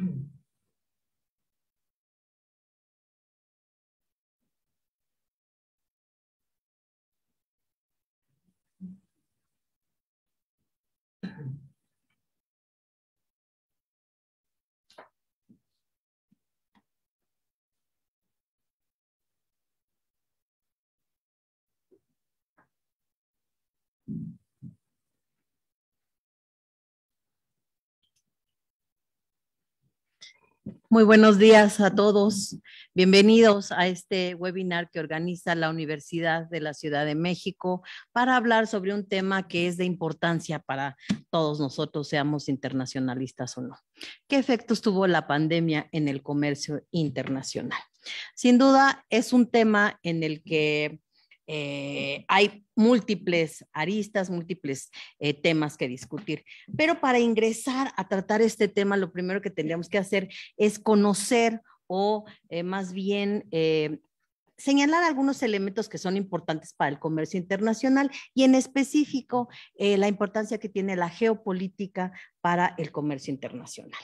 Mm-hmm. Muy buenos días a todos. Bienvenidos a este webinar que organiza la Universidad de la Ciudad de México para hablar sobre un tema que es de importancia para todos nosotros, seamos internacionalistas o no. ¿Qué efectos tuvo la pandemia en el comercio internacional? Sin duda, es un tema en el que eh, hay múltiples aristas, múltiples eh, temas que discutir. Pero para ingresar a tratar este tema, lo primero que tendríamos que hacer es conocer o eh, más bien señalar algunos elementos que son importantes para el comercio internacional y en específico la importancia que tiene la geopolítica para el comercio internacional.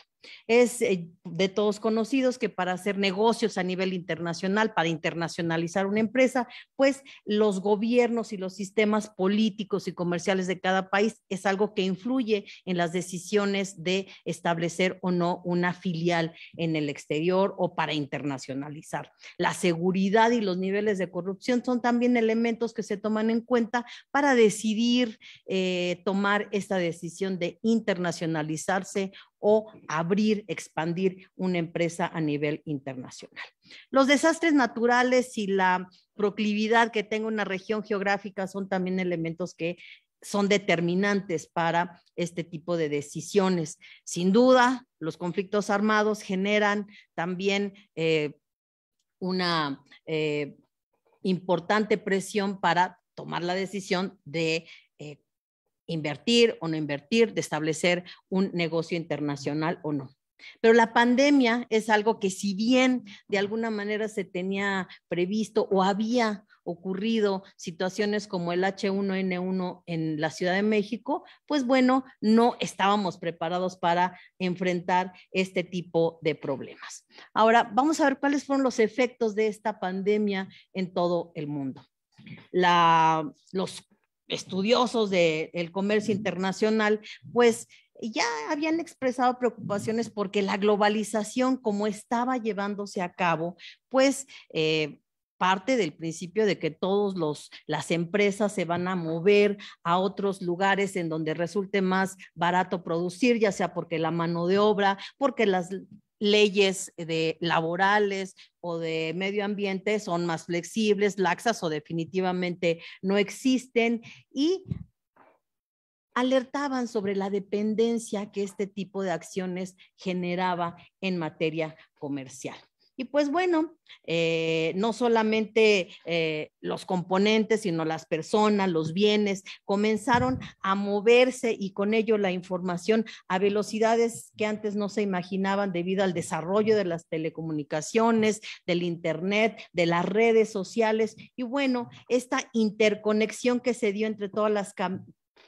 Es eh, de todos conocidos que para hacer negocios a nivel internacional, para internacionalizar una empresa, pues los gobiernos y los sistemas políticos y comerciales de cada país es algo que influye en las decisiones de establecer o no una filial en el exterior o para internacionalizar. La seguridad y los niveles de corrupción son también elementos que se toman en cuenta para decidir eh, tomar esta decisión de internacionalizarse o abrir, expandir una empresa a nivel internacional. Los desastres naturales y la proclividad que tenga una región geográfica son también elementos que son determinantes para este tipo de decisiones. Sin duda, los conflictos armados generan también eh, una eh, importante presión para tomar la decisión de eh, invertir o no invertir, de establecer un negocio internacional o no. Pero la pandemia es algo que si bien de alguna manera se tenía previsto o había ocurrido situaciones como el H1N1 en la Ciudad de México, pues bueno, no estábamos preparados para enfrentar este tipo de problemas. Ahora, vamos a ver cuáles fueron los efectos de esta pandemia en todo el mundo. La, los estudiosos del comercio internacional, pues ya habían expresado preocupaciones porque la globalización como estaba llevándose a cabo, pues... Eh, parte del principio de que todos los las empresas se van a mover a otros lugares en donde resulte más barato producir, ya sea porque la mano de obra, porque las leyes eh, de laborales o de medio ambiente son más flexibles, laxas o definitivamente no existen y alertaban sobre la dependencia que este tipo de acciones generaba en materia comercial. Y pues bueno, eh, no solamente eh, los componentes, sino las personas, los bienes, comenzaron a moverse y con ello la información a velocidades que antes no se imaginaban debido al desarrollo de las telecomunicaciones, del Internet, de las redes sociales. Y bueno, esta interconexión que se dio entre todas las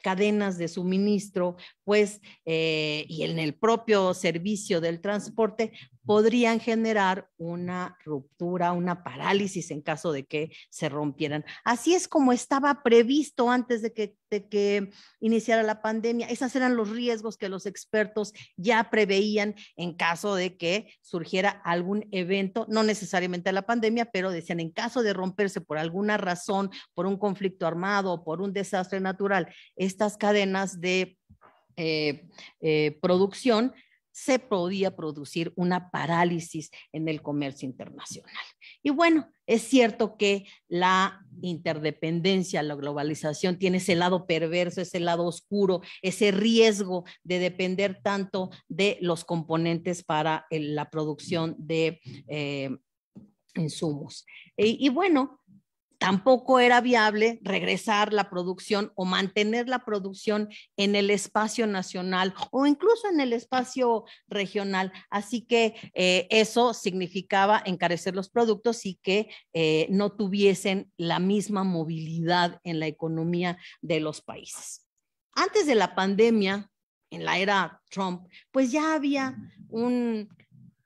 cadenas de suministro, pues, eh, y en el propio servicio del transporte, podrían generar una ruptura, una parálisis en caso de que se rompieran. Así es como estaba previsto antes de que, iniciara la pandemia. Esos eran los riesgos que los expertos ya preveían en caso de que surgiera algún evento, no necesariamente la pandemia, pero decían en caso de romperse por alguna razón, por un conflicto armado, o por un desastre natural, estas cadenas de eh, eh, producción se podía producir una parálisis en el comercio internacional. Y bueno, es cierto que la interdependencia, la globalización tiene ese lado perverso, ese lado oscuro, ese riesgo de depender tanto de los componentes para eh, la producción de eh, insumos. y bueno, tampoco era viable regresar la producción o mantener la producción en el espacio nacional o incluso en el espacio regional. Así que eh, eso significaba encarecer los productos y que eh, no tuviesen la misma movilidad en la economía de los países. Antes de la pandemia, en la era Trump, pues ya había un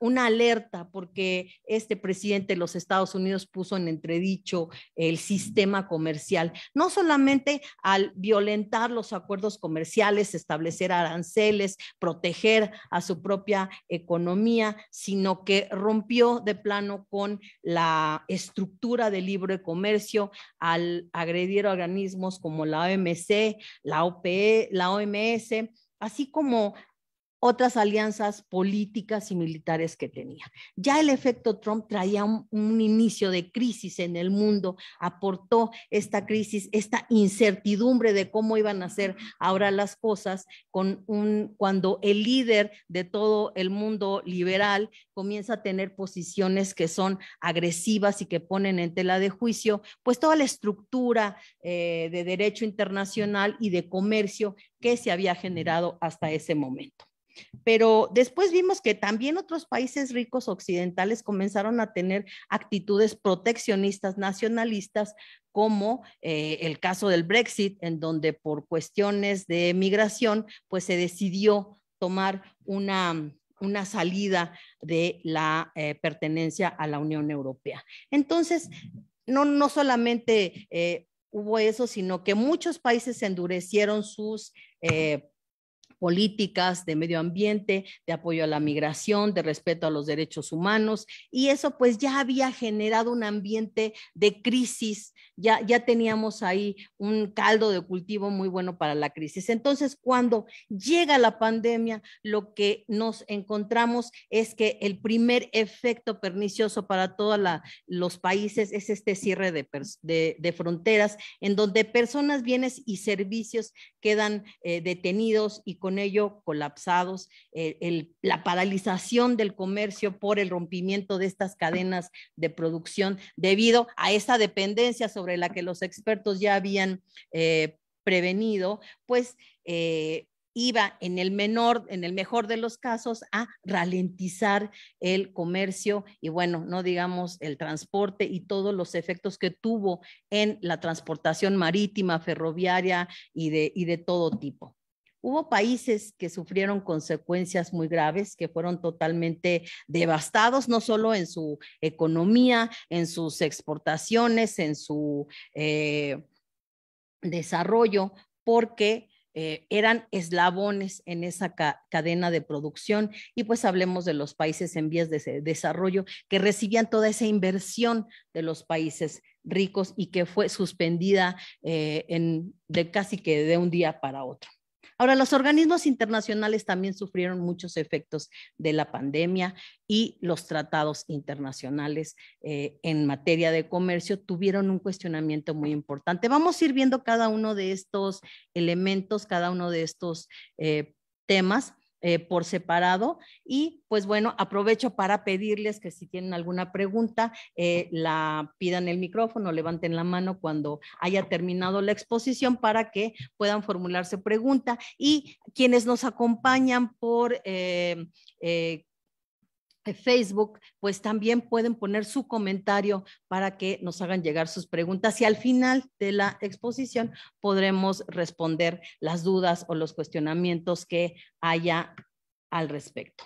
una alerta porque este presidente de los Estados Unidos puso en entredicho el sistema comercial, no solamente al violentar los acuerdos comerciales, establecer aranceles, proteger a su propia economía, sino que rompió de plano con la estructura del libre comercio al agredir organismos como la OMC, la OPE, la OMS, así como otras alianzas políticas y militares que tenía. Ya el efecto Trump traía un, inicio de crisis en el mundo, aportó esta crisis, esta incertidumbre de cómo iban a ser ahora las cosas, con un, cuando el líder de todo el mundo liberal comienza a tener posiciones que son agresivas y que ponen en tela de juicio, pues toda la estructura eh, de derecho internacional y de comercio que se había generado hasta ese momento. Pero después vimos que también otros países ricos occidentales comenzaron a tener actitudes proteccionistas, nacionalistas, como eh, el caso del Brexit, en donde por cuestiones de migración, pues se decidió tomar una, salida de la eh, pertenencia a la Unión Europea. Entonces, no, solamente eh, hubo eso, sino que muchos países endurecieron sus políticas de medio ambiente, de apoyo a la migración, de respeto a los derechos humanos. Y eso pues ya había generado un ambiente de crisis, ya, ya teníamos ahí un caldo de cultivo muy bueno para la crisis. Entonces, cuando llega la pandemia, lo que nos encontramos es que el primer efecto pernicioso para todos los países es este cierre de, fronteras, en donde personas, bienes y servicios quedan eh, detenidos y con ello colapsados, eh, la paralización del comercio por el rompimiento de estas cadenas de producción debido a esa dependencia sobre la que los expertos ya habían eh, prevenido, pues eh, iba en el menor, en el mejor de los casos, a ralentizar el comercio y bueno, no digamos el transporte y todos los efectos que tuvo en la transportación marítima, ferroviaria y de todo tipo. Hubo países que sufrieron consecuencias muy graves, que fueron totalmente devastados, no solo en su economía, en sus exportaciones, en su eh, desarrollo, porque eh, eran eslabones en esa cadena de producción. Y pues hablemos de los países en vías de, desarrollo que recibían toda esa inversión de los países ricos y que fue suspendida eh, en, de casi que de un día para otro. Ahora, los organismos internacionales también sufrieron muchos efectos de la pandemia y los tratados internacionales eh, en materia de comercio tuvieron un cuestionamiento muy importante. Vamos a ir viendo cada uno de estos elementos, cada uno de estos eh, temas eh, por separado. Y pues bueno, aprovecho para pedirles que si tienen alguna pregunta, eh, la pidan el micrófono, levanten la mano cuando haya terminado la exposición para que puedan formularse pregunta. Y quienes nos acompañan por... Eh, Facebook, pues también pueden poner su comentario para que nos hagan llegar sus preguntas y al final de la exposición podremos responder las dudas o los cuestionamientos que haya al respecto.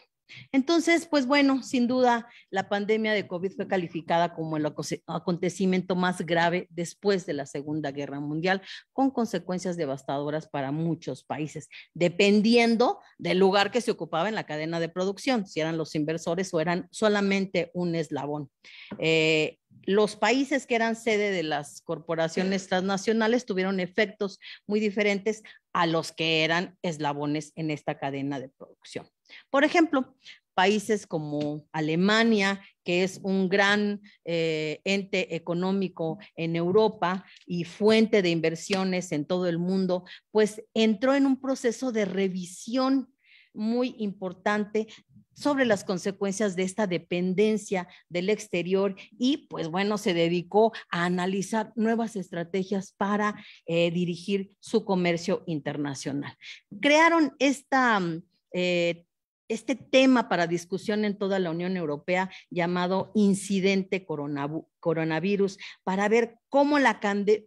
Entonces, pues bueno, sin duda, la pandemia de COVID fue calificada como el acontecimiento más grave después de la Segunda Guerra Mundial, con consecuencias devastadoras para muchos países, dependiendo del lugar que se ocupaba en la cadena de producción, si eran los inversores o eran solamente un eslabón. Eh, los países que eran sede de las corporaciones transnacionales tuvieron efectos muy diferentes a los que eran eslabones en esta cadena de producción. Por ejemplo, países como Alemania, que es un gran eh, ente económico en Europa y fuente de inversiones en todo el mundo, pues entró en un proceso de revisión muy importante sobre las consecuencias de esta dependencia del exterior y pues bueno, se dedicó a analizar nuevas estrategias para eh, dirigir su comercio internacional. Crearon esta... Eh, este tema para discusión en toda la Unión Europea llamado incidente coronavirus, para ver cómo la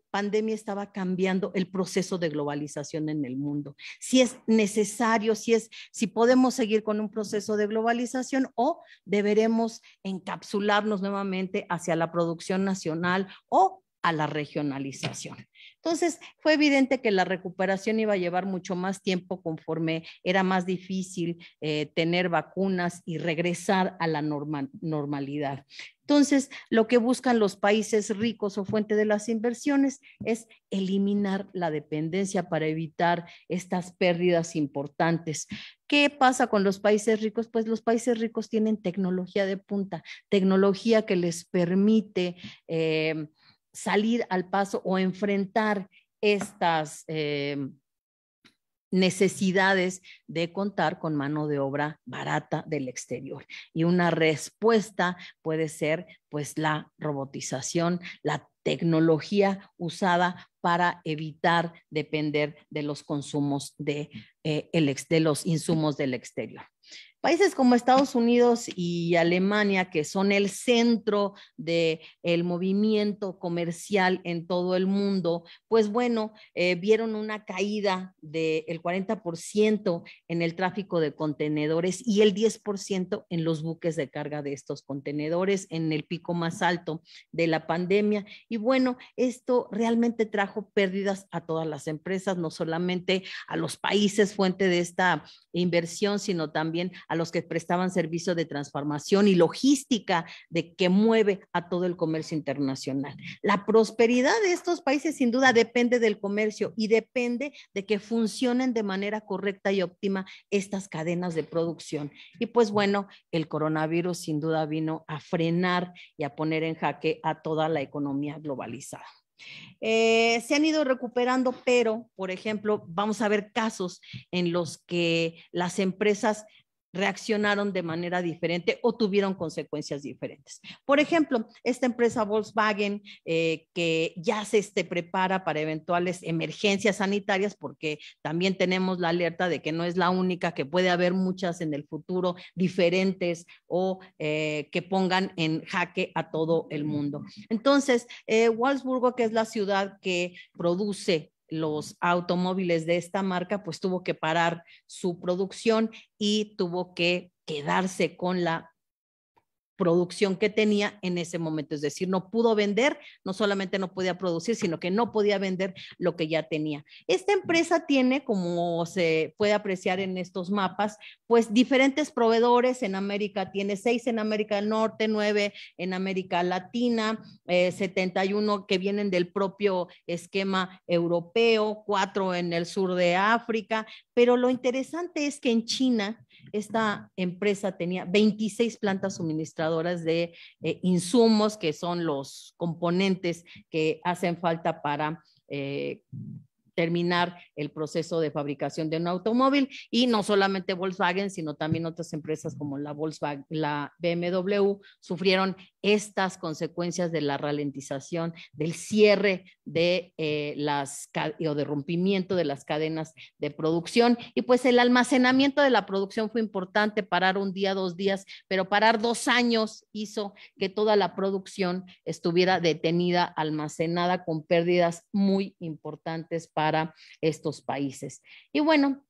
pandemia estaba cambiando el proceso de globalización en el mundo. Si es necesario, si, es, si podemos seguir con un proceso de globalización o deberemos encapsularnos nuevamente hacia la producción nacional o a la regionalización. Entonces, fue evidente que la recuperación iba a llevar mucho más tiempo conforme era más difícil eh, tener vacunas y regresar a la normalidad. Entonces, lo que buscan los países ricos o fuente de las inversiones es eliminar la dependencia para evitar estas pérdidas importantes. ¿Qué pasa con los países ricos? Pues los países ricos tienen tecnología de punta, tecnología que les permite... Eh, salir al paso o enfrentar estas eh, necesidades de contar con mano de obra barata del exterior. Y una respuesta puede ser pues la robotización, la tecnología usada para evitar depender de los consumos de eh, los insumos del exterior. Países como Estados Unidos y Alemania, que son el centro del movimiento comercial en todo el mundo, pues bueno, eh, vieron una caída del 40% en el tráfico de contenedores y el 10% en los buques de carga de estos contenedores en el pico más alto de la pandemia. Y bueno, esto realmente trajo pérdidas a todas las empresas, no solamente a los países fuente de esta inversión, sino también a a los que prestaban servicio de transformación y logística de que mueve a todo el comercio internacional. La prosperidad de estos países sin duda depende del comercio y depende de que funcionen de manera correcta y óptima estas cadenas de producción. Y pues bueno, el coronavirus sin duda vino a frenar y a poner en jaque a toda la economía globalizada. Eh, se han ido recuperando, pero, por ejemplo, vamos a ver casos en los que las empresas reaccionaron de manera diferente o tuvieron consecuencias diferentes. Por ejemplo, esta empresa Volkswagen eh, que ya se está prepara para eventuales emergencias sanitarias, porque también tenemos la alerta de que no es la única, que puede haber muchas en el futuro diferentes o eh, que pongan en jaque a todo el mundo. Entonces, eh, que es la ciudad que produce los automóviles de esta marca, pues tuvo que parar su producción y tuvo que quedarse con la producción que tenía en ese momento. Es decir, no pudo vender, no solamente no podía producir, sino que no podía vender lo que ya tenía. Esta empresa tiene, como se puede apreciar en estos mapas, pues diferentes proveedores en América. Tiene seis en América del Norte, nueve en América Latina, 71 eh, que vienen del propio esquema europeo, cuatro en el sur de África. Pero lo interesante es que en China, esta empresa tenía 26 plantas suministradoras de eh, insumos, que son los componentes que hacen falta para eh, terminar el proceso de fabricación de un automóvil y no solamente Volkswagen, sino también otras empresas como la Volkswagen, la BMW sufrieron estas consecuencias de la ralentización, del cierre de eh, las o de rompimiento de las cadenas de producción y pues el almacenamiento de la producción fue importante, parar un día, dos días, pero parar dos años hizo que toda la producción estuviera detenida, almacenada con pérdidas muy importantes para para estos países. Y bueno,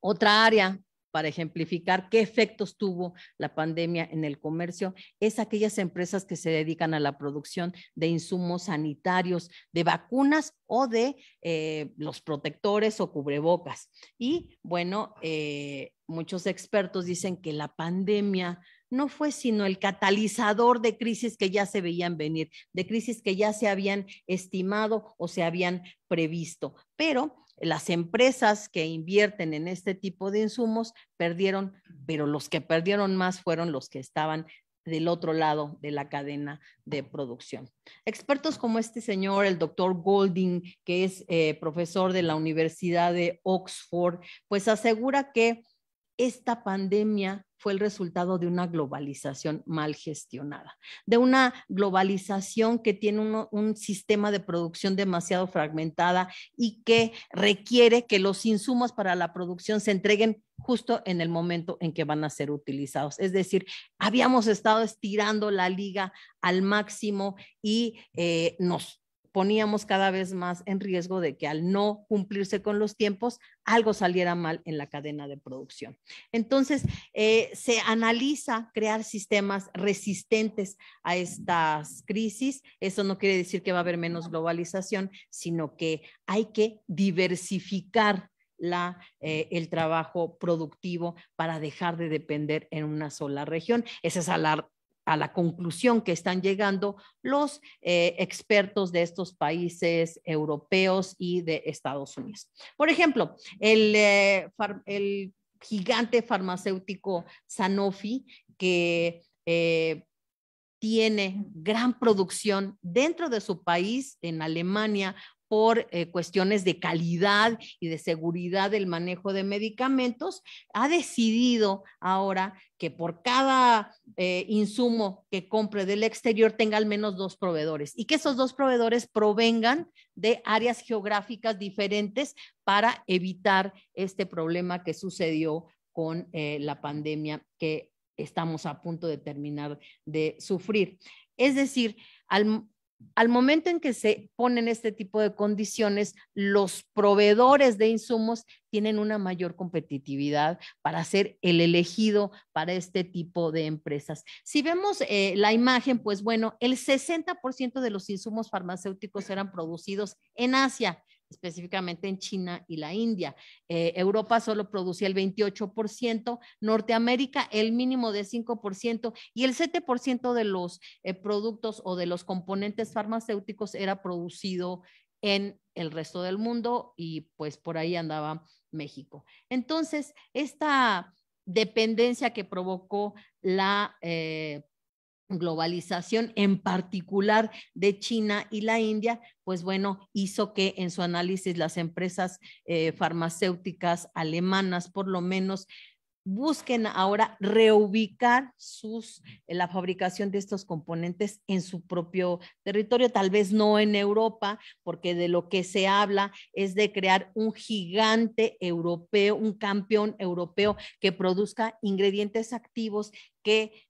otra área para ejemplificar qué efectos tuvo la pandemia en el comercio, es aquellas empresas que se dedican a la producción de insumos sanitarios, de vacunas o de eh, los protectores o cubrebocas. Y bueno, eh, muchos expertos dicen que la pandemia no fue sino el catalizador de crisis que ya se veían venir, de crisis que ya se habían estimado o se habían previsto. Pero las empresas que invierten en este tipo de insumos perdieron, pero los que perdieron más fueron los que estaban del otro lado de la cadena de producción. Expertos como este señor, el doctor Golding, que es eh, profesor de la Universidad de Oxford, pues asegura que esta pandemia fue el resultado de una globalización mal gestionada, de una globalización que tiene un, sistema de producción demasiado fragmentada y que requiere que los insumos para la producción se entreguen justo en el momento en que van a ser utilizados. Es decir, habíamos estado estirando la liga al máximo y eh, nos poníamos cada vez más en riesgo de que al no cumplirse con los tiempos, algo saliera mal en la cadena de producción. Entonces, eh, se analiza crear sistemas resistentes a estas crisis. Eso no quiere decir que va a haber menos globalización, sino que hay que diversificar la, eh, el trabajo productivo para dejar de depender en una sola región. Esa es la, a la conclusión que están llegando los eh, expertos de estos países europeos y de Estados Unidos. Por ejemplo, el, eh, gigante farmacéutico Sanofi, que eh, tiene gran producción dentro de su país, en Alemania, por eh, cuestiones de calidad y de seguridad del manejo de medicamentos, ha decidido ahora que por cada eh, insumo que compre del exterior tenga al menos dos proveedores y que esos dos proveedores provengan de áreas geográficas diferentes para evitar este problema que sucedió con eh, la pandemia que estamos a punto de terminar de sufrir. Es decir, al, al momento en que se ponen este tipo de condiciones, los proveedores de insumos tienen una mayor competitividad para ser el elegido para este tipo de empresas. Si vemos eh, la imagen, pues bueno, el 60% de los insumos farmacéuticos eran producidos en Asia específicamente en China y la India. Eh, Europa solo producía el 28%, Norteamérica el mínimo de 5% y el 7% de los eh, productos o de los componentes farmacéuticos era producido en el resto del mundo y pues por ahí andaba México. Entonces, esta dependencia que provocó la eh, globalización, en particular de China y la India, pues bueno, hizo que en su análisis las empresas eh, farmacéuticas alemanas, por lo menos, busquen ahora reubicar sus, eh, la fabricación de estos componentes en su propio territorio, tal vez no en Europa, porque de lo que se habla es de crear un gigante europeo, un campeón europeo que produzca ingredientes activos que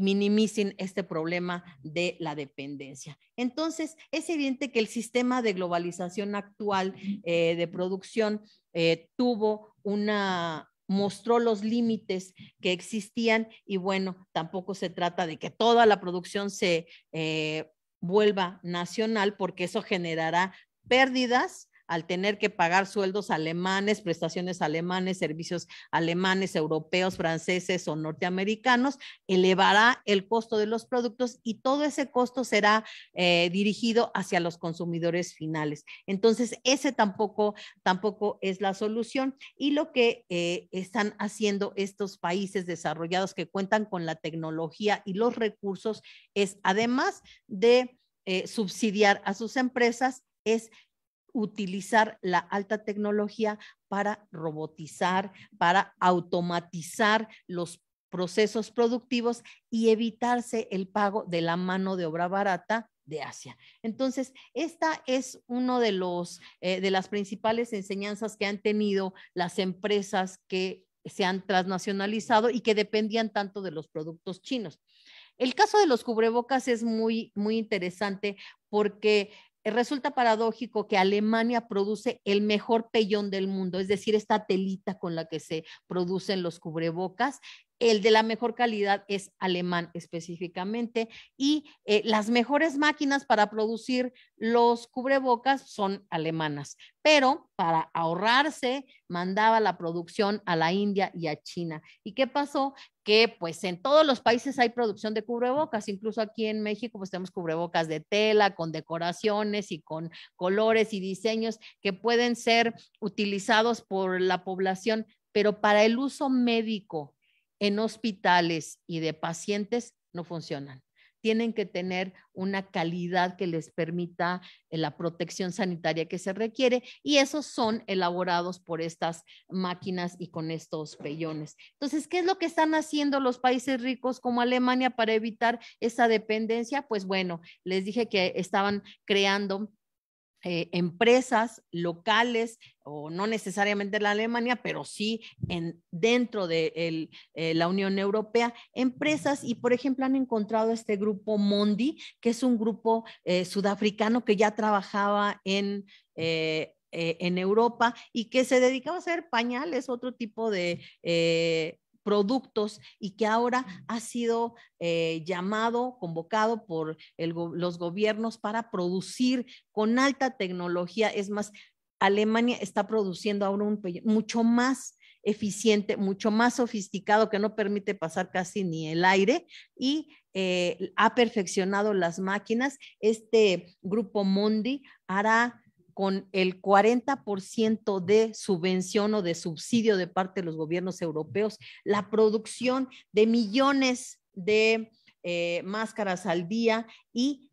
minimicen este problema de la dependencia. Entonces, es evidente que el sistema de globalización actual eh, de producción eh, tuvo una, mostró los límites que existían y bueno, tampoco se trata de que toda la producción se eh, vuelva nacional porque eso generará pérdidas al tener que pagar sueldos alemanes, prestaciones alemanes, servicios alemanes, europeos, franceses o norteamericanos, elevará el costo de los productos y todo ese costo será eh, dirigido hacia los consumidores finales. Entonces, ese tampoco, tampoco es la solución. Y lo que eh, están haciendo estos países desarrollados que cuentan con la tecnología y los recursos es, además de eh, subsidiar a sus empresas, es utilizar la alta tecnología para robotizar, para automatizar los procesos productivos y evitarse el pago de la mano de obra barata de Asia. Entonces, esta es una de, los, eh, de las principales enseñanzas que han tenido las empresas que se han transnacionalizado y que dependían tanto de los productos chinos. El caso de los cubrebocas es muy, muy interesante porque eh, resulta paradójico que Alemania produce el mejor pellón del mundo, es decir, esta telita con la que se producen los cubrebocas, el de la mejor calidad es alemán específicamente y eh, las mejores máquinas para producir los cubrebocas son alemanas, pero para ahorrarse mandaba la producción a la India y a China. ¿Y qué pasó? Que pues en todos los países hay producción de cubrebocas, incluso aquí en México pues tenemos cubrebocas de tela con decoraciones y con colores y diseños que pueden ser utilizados por la población, pero para el uso médico en hospitales y de pacientes no funcionan. Tienen que tener una calidad que les permita eh, la protección sanitaria que se requiere y esos son elaborados por estas máquinas y con estos pellones. Entonces, ¿qué es lo que están haciendo los países ricos como Alemania para evitar esa dependencia? Pues bueno, les dije que estaban creando eh, empresas locales o no necesariamente en la Alemania, pero sí en, dentro de eh, la Unión Europea, empresas y por ejemplo han encontrado este grupo Mondi, que es un grupo eh, sudafricano que ya trabajaba en... en Europa y que se dedicaba a hacer pañales, otro tipo de productos y que ahora ha sido eh, llamado, convocado por los gobiernos para producir con alta tecnología. Es más, Alemania está produciendo ahora un mucho más eficiente, mucho más sofisticado, que no permite pasar casi ni el aire y eh, ha perfeccionado las máquinas. Este grupo Mondi hará con el 40% de subvención o de subsidio de parte de los gobiernos europeos la producción de millones de eh, máscaras al día y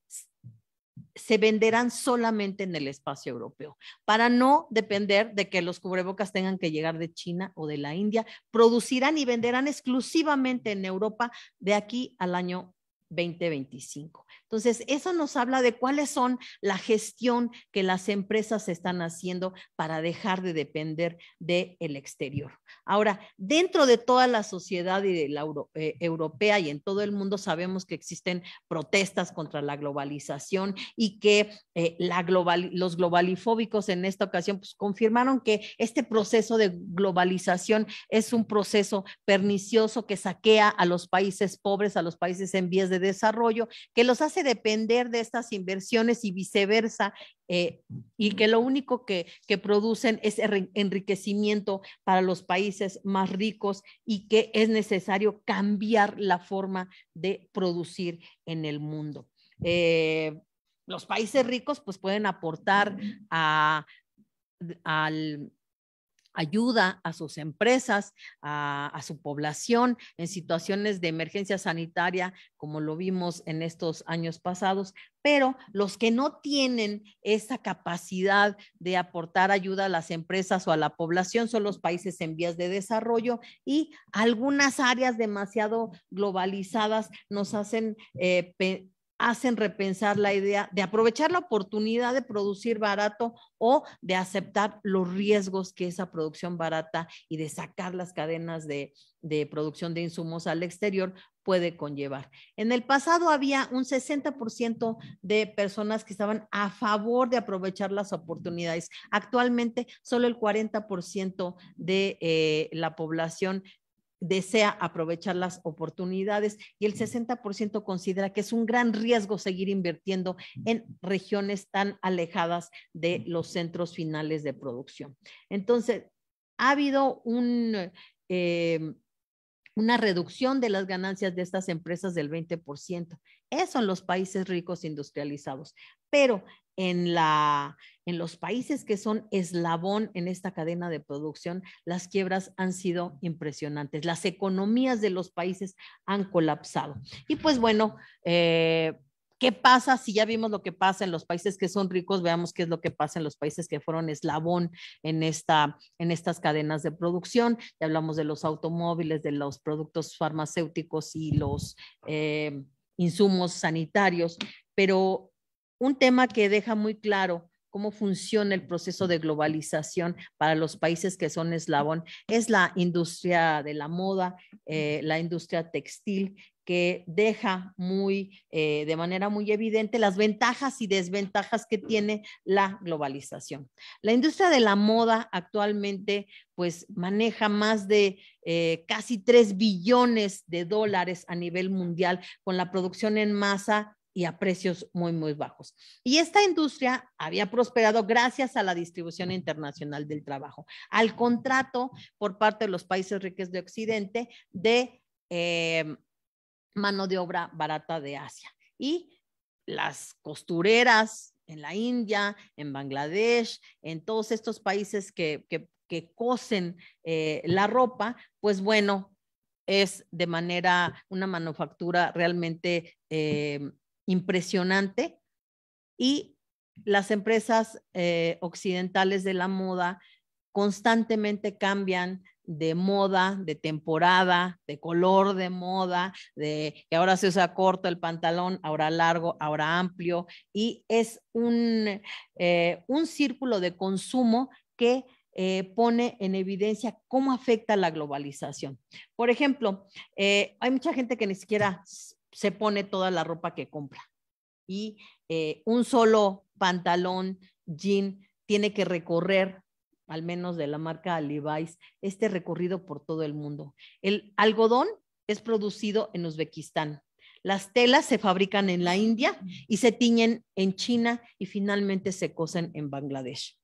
se venderán solamente en el espacio europeo, para no depender de que los cubrebocas tengan que llegar de China o de la India. Producirán y venderán exclusivamente en Europa de aquí al año 2025. Entonces, eso nos habla de cuáles son la gestión que las empresas están haciendo para dejar de depender del exterior. Ahora, dentro de toda la sociedad y de la eh, europea y en todo el mundo sabemos que existen protestas contra la globalización y que eh, la los globalifóbicos en esta ocasión pues, confirmaron que este proceso de globalización es un proceso pernicioso que saquea a los países pobres, a los países en vías de desarrollo que los hace depender de estas inversiones y viceversa, eh, y que lo único que, producen es enriquecimiento para los países más ricos y que es necesario cambiar la forma de producir en el mundo. Eh, los países ricos pues pueden aportar a, al ayuda a sus empresas, a, su población en situaciones de emergencia sanitaria, como lo vimos en estos años pasados, pero los que no tienen esa capacidad de aportar ayuda a las empresas o a la población son los países en vías de desarrollo y algunas áreas demasiado globalizadas nos hacen eh, hacen repensar la idea de aprovechar la oportunidad de producir barato o de aceptar los riesgos que esa producción barata y de sacar las cadenas de, producción de insumos al exterior puede conllevar. En el pasado había un 60% de personas que estaban a favor de aprovechar las oportunidades. Actualmente solo el 40% de eh, la población desea aprovechar las oportunidades y el 60% considera que es un gran riesgo seguir invirtiendo en regiones tan alejadas de los centros finales de producción. Entonces, ha habido un... Eh, una reducción de las ganancias de estas empresas del 20%. Eso en los países ricos industrializados. Pero en, la, en los países que son eslabón en esta cadena de producción, las quiebras han sido impresionantes. Las economías de los países han colapsado. Y pues bueno, eh, ¿Qué pasa si ya vimos lo que pasa en los países que son ricos? Veamos qué es lo que pasa en los países que fueron eslabón en, esta, en estas cadenas de producción. Ya hablamos de los automóviles, de los productos farmacéuticos y los eh, insumos sanitarios, pero un tema que deja muy claro cómo funciona el proceso de globalización para los países que son eslabón es la industria de la moda, eh, la industria textil, que deja muy, eh, de manera muy evidente las ventajas y desventajas que tiene la globalización. La industria de la moda actualmente pues maneja más de eh, casi 3 billones de dólares a nivel mundial con la producción en masa y a precios muy, muy bajos. Y esta industria había prosperado gracias a la distribución internacional del trabajo, al contrato por parte de los países ricos de Occidente de eh, mano de obra barata de Asia. Y las costureras en la India, en Bangladesh, en todos estos países que, que, cosen eh, la ropa, pues bueno, es de manera, una manufactura realmente eh, impresionante y las empresas eh, occidentales de la moda constantemente cambian de moda, de temporada, de color de moda, de que ahora se usa corto el pantalón, ahora largo, ahora amplio, y es un, eh, círculo de consumo que eh, pone en evidencia cómo afecta la globalización. Por ejemplo, hay mucha gente que ni siquiera se pone toda la ropa que compra. Y eh, un solo pantalón, jean, tiene que recorrer, al menos de la marca Levi's, este recorrido por todo el mundo. El algodón es producido en Uzbekistán. Las telas se fabrican en la India y se tiñen en China y finalmente se cosen en Bangladesh.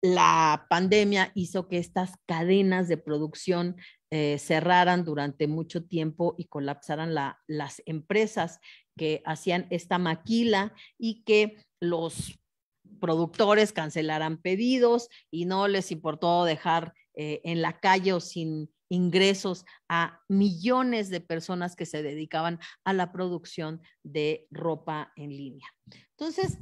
La pandemia hizo que estas cadenas de producción eh, cerraran durante mucho tiempo y colapsaran las empresas que hacían esta maquila y que los productores cancelaran pedidos y no les importó dejar eh, en la calle o sin ingresos a millones de personas que se dedicaban a la producción de ropa en línea. Entonces,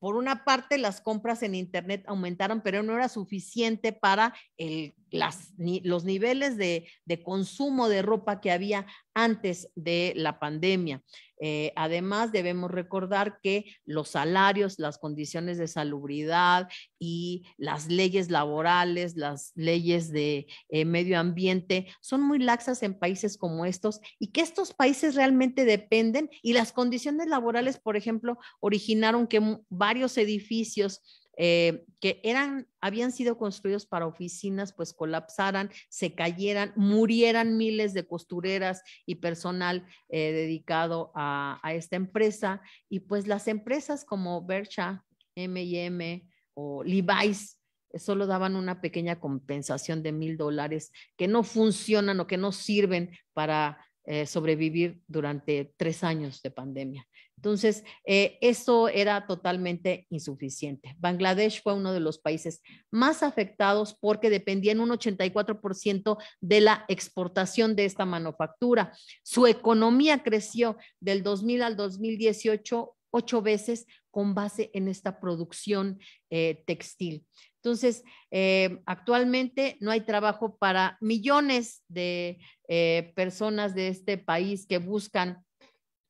por una parte, las compras en Internet aumentaron, pero no era suficiente para el los niveles de, consumo de ropa que había antes de la pandemia. Eh, además, debemos recordar que los salarios, las condiciones de salubridad y las leyes laborales, las leyes de eh, medio ambiente son muy laxas en países como estos y que estos países realmente dependen y las condiciones laborales, por ejemplo, originaron que varios edificios eh, que eran, habían sido construidos para oficinas, pues colapsaran, se cayeran, murieran miles de costureras y personal eh, dedicado a, a, esta empresa. Y pues las empresas como Bercha, MM o Levi's eh, solo daban una pequeña compensación de mil dólares que no funcionan o que no sirven para eh, sobrevivir durante tres años de pandemia. Entonces, eh, eso era totalmente insuficiente. Bangladesh fue uno de los países más afectados porque en un 84% de la exportación de esta manufactura. Su economía creció del 2000 al 2018 ocho veces con base en esta producción eh, textil. Entonces, eh, actualmente no hay trabajo para millones de eh, personas de este país que buscan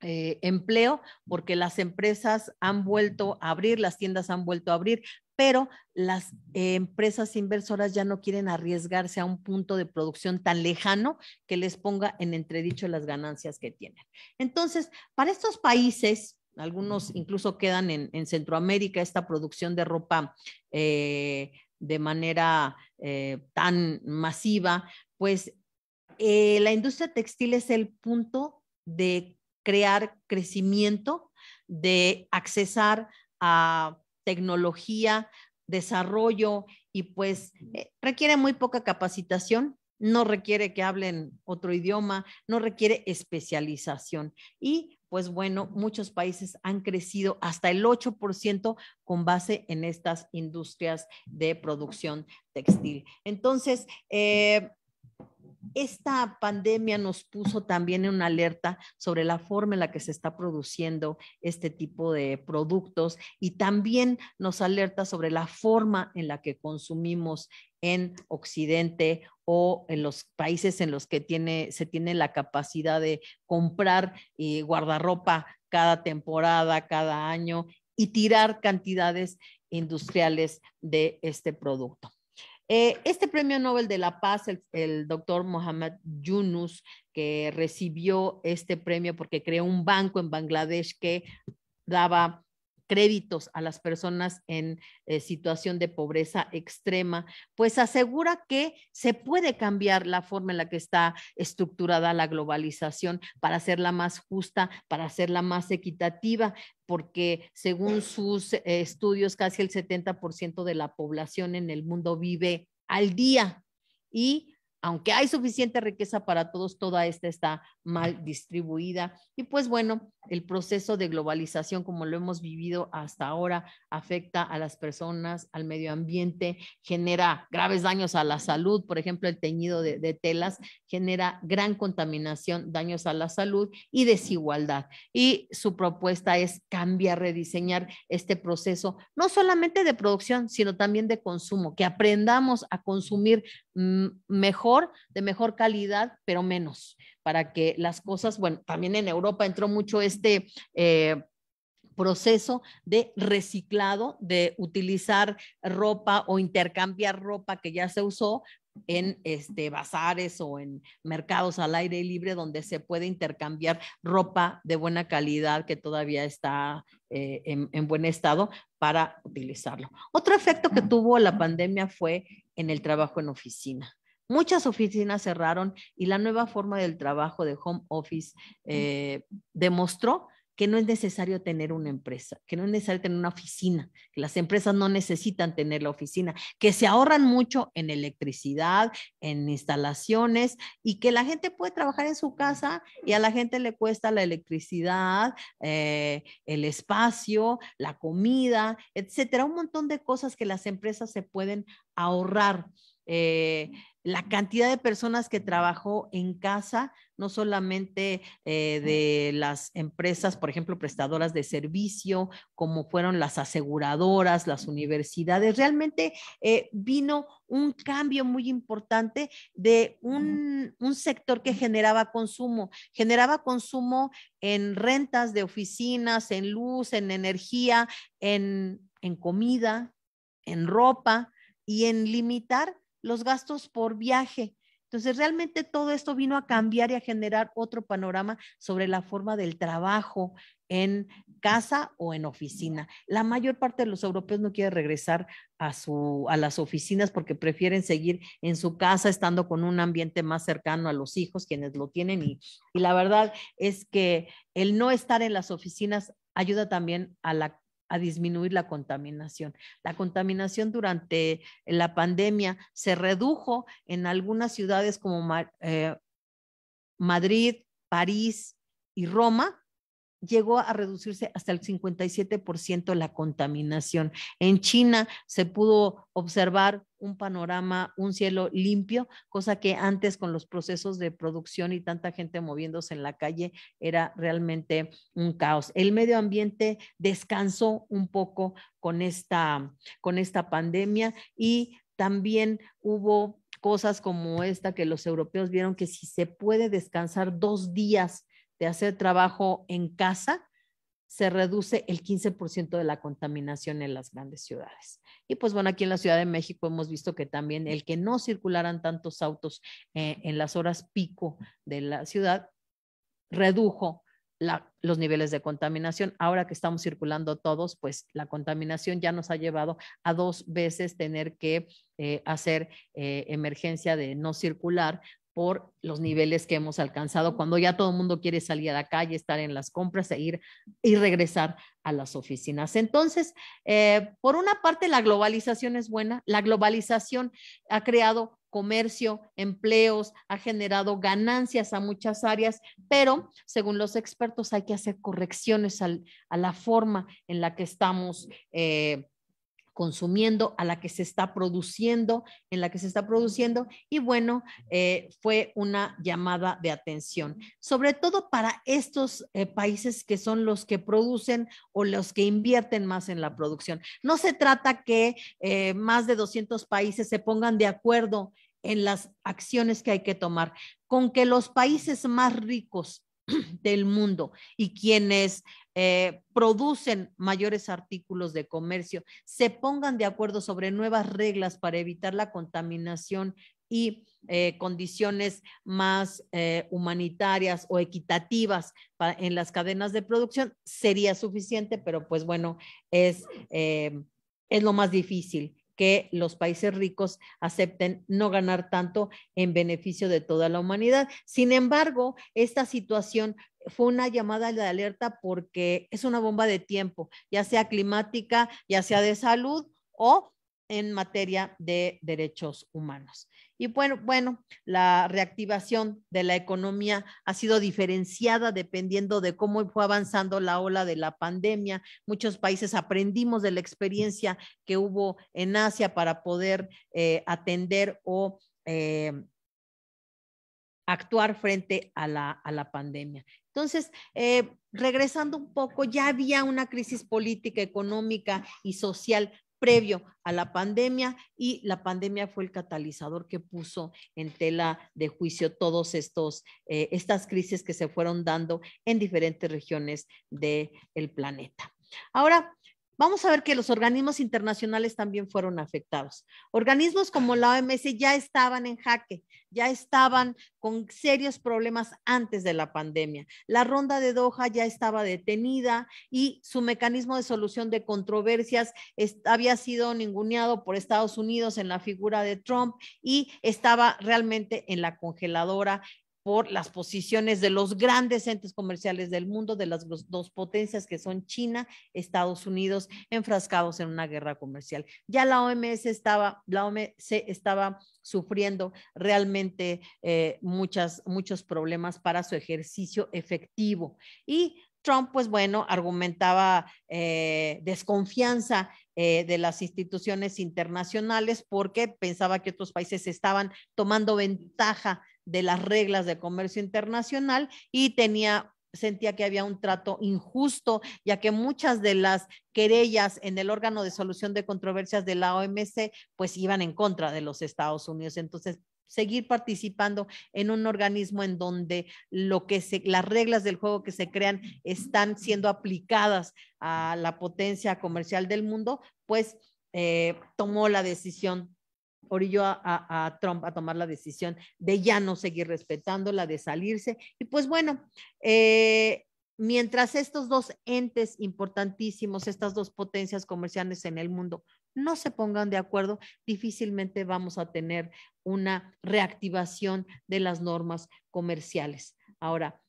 eh, empleo porque las empresas han vuelto a abrir, las tiendas han vuelto a abrir, pero las empresas inversoras ya no quieren arriesgarse a un punto de producción tan lejano que les ponga en entredicho las ganancias que tienen. Entonces, para estos países algunos incluso quedan en, en Centroamérica, esta producción de ropa eh, de manera eh, tan masiva, pues eh, la industria textil es el punto de crear crecimiento, de accesar a tecnología, desarrollo y pues requiere muy poca capacitación, no requiere que hablen otro idioma, no requiere especialización y pues bueno, muchos países han crecido hasta el 8% con base en estas industrias de producción textil. Entonces, eh, esta pandemia nos puso también en una alerta sobre la forma en la que se está produciendo este tipo de productos y también nos alerta sobre la forma en la que consumimos en Occidente o en los países en los que tiene, se tiene la capacidad de comprar y guardarropa cada temporada, cada año y tirar cantidades industriales de este producto. Eh, este premio Nobel de la Paz, el, doctor Mohamed Yunus, que recibió este premio porque creó un banco en Bangladesh que daba créditos a las personas en eh, situación de pobreza extrema, pues asegura que se puede cambiar la forma en la que está estructurada la globalización para hacerla más justa, para hacerla más equitativa, porque según sus estudios, casi el 70% de la población en el mundo vive al día y aunque hay suficiente riqueza para todos, toda esta está mal distribuida. Y pues bueno, el proceso de globalización, como lo hemos vivido hasta ahora, afecta a las personas, al medio ambiente, genera graves daños a la salud, por ejemplo, el teñido de, telas genera gran contaminación, daños a la salud y desigualdad. Y su propuesta es cambiar, rediseñar este proceso, no solamente de producción, sino también de consumo, que aprendamos a consumir Mm, mejor, de mejor calidad, pero menos, para que las cosas, bueno, también en Europa entró mucho este... Eh, proceso de reciclado, de utilizar ropa o intercambiar ropa que ya se usó en este, bazares o en mercados al aire libre donde se puede intercambiar ropa de buena calidad que todavía está eh, en, buen estado para utilizarlo. Otro efecto que tuvo la pandemia fue en el trabajo en oficina. Muchas oficinas cerraron y la nueva forma del trabajo de home office mm. eh, demostró que no es necesario tener una empresa, que no es necesario tener una oficina, que las empresas no necesitan tener la oficina, que se ahorran mucho en electricidad, en instalaciones y que la gente puede trabajar en su casa y a la gente le cuesta la electricidad, eh, el espacio, la comida, etcétera, un montón de cosas que las empresas se pueden ahorrar. Eh, la cantidad de personas que trabajó en casa, no solamente eh, de las empresas, por ejemplo, prestadoras de servicio, como fueron las aseguradoras, las universidades, realmente eh, vino un cambio muy importante de un, sector que generaba consumo, generaba consumo en rentas de oficinas, en luz, en energía, en, en comida, en ropa y en limitar los gastos por viaje. Entonces, realmente todo esto vino a cambiar y a generar otro panorama sobre la forma del trabajo en casa o en oficina. La mayor parte de los europeos no quiere regresar a, su, a las oficinas porque prefieren seguir en su casa, estando con un ambiente más cercano a los hijos, quienes lo tienen. Y, y la verdad es que el no estar en las oficinas ayuda también a la a disminuir la contaminación. La contaminación durante la pandemia se redujo en algunas ciudades como eh, Madrid, París y Roma llegó a reducirse hasta el 57% la contaminación. En China se pudo observar un panorama, un cielo limpio, cosa que antes con los procesos de producción y tanta gente moviéndose en la calle era realmente un caos. El medio ambiente descansó un poco con esta, con esta pandemia y también hubo cosas como esta que los europeos vieron que si se puede descansar dos días de hacer trabajo en casa, se reduce el 15% de la contaminación en las grandes ciudades. Y pues bueno, aquí en la Ciudad de México hemos visto que también el que no circularan tantos autos eh, en las horas pico de la ciudad redujo los niveles de contaminación. Ahora que estamos circulando todos, pues la contaminación ya nos ha llevado a dos veces tener que eh, hacer eh, emergencia de no circular por los niveles que hemos alcanzado cuando ya todo el mundo quiere salir a la calle, estar en las compras e ir y regresar a las oficinas. Entonces, eh, por una parte, la globalización es buena. La globalización ha creado comercio, empleos, ha generado ganancias a muchas áreas, pero según los expertos hay que hacer correcciones a la forma en la que estamos eh, consumiendo, a la que se está produciendo, en la que se está produciendo. Y bueno, eh, fue una llamada de atención, sobre todo para estos eh, países que son los que producen o los que invierten más en la producción. No se trata que eh, más de 200 países se pongan de acuerdo en las acciones que hay que tomar, con que los países más ricos del mundo y quienes eh, producen mayores artículos de comercio, se pongan de acuerdo sobre nuevas reglas para evitar la contaminación y eh, condiciones más eh, humanitarias o equitativas en las cadenas de producción, sería suficiente, pero pues bueno, es lo más difícil que los países ricos acepten no ganar tanto en beneficio de toda la humanidad. Sin embargo, esta situación fue una llamada de alerta porque es una bomba de tiempo, ya sea climática, ya sea de salud o en materia de derechos humanos. Y bueno, bueno, la reactivación de la economía ha sido diferenciada dependiendo de cómo fue avanzando la ola de la pandemia. Muchos países aprendimos de la experiencia que hubo en Asia para poder eh, atender o eh, actuar frente a la, pandemia. Entonces, eh, regresando un poco, ya había una crisis política, económica y social previo a la pandemia y la pandemia fue el catalizador que puso en tela de juicio todos estos eh, estas crisis que se fueron dando en diferentes regiones del el planeta. Ahora, Vamos a ver que los organismos internacionales también fueron afectados. Organismos como la OMS ya estaban en jaque, ya estaban con serios problemas antes de la pandemia. La ronda de Doha ya estaba detenida y su mecanismo de solución de controversias había sido ninguneado por Estados Unidos en la figura de Trump y estaba realmente en la congeladora por las posiciones de los grandes entes comerciales del mundo, de las dos potencias que son China, Estados Unidos, enfrascados en una guerra comercial. Ya la OMS estaba, la OMS estaba sufriendo realmente eh, muchas, muchos problemas para su ejercicio efectivo. Y Trump, pues bueno, argumentaba eh, desconfianza eh, de las instituciones internacionales porque pensaba que otros países estaban tomando ventaja de las reglas de comercio internacional y tenía sentía que había un trato injusto, ya que muchas de las querellas en el órgano de solución de controversias de la OMC pues iban en contra de los Estados Unidos. Entonces, seguir participando en un organismo en donde lo que se, las reglas del juego que se crean están siendo aplicadas a la potencia comercial del mundo, pues eh, tomó la decisión orilló a, a, Trump a tomar la decisión de ya no seguir respetándola, de salirse. Y pues bueno, eh, mientras estos dos entes importantísimos, estas dos potencias comerciales en el mundo no se pongan de acuerdo, difícilmente vamos a tener una reactivación de las normas comerciales. Ahora,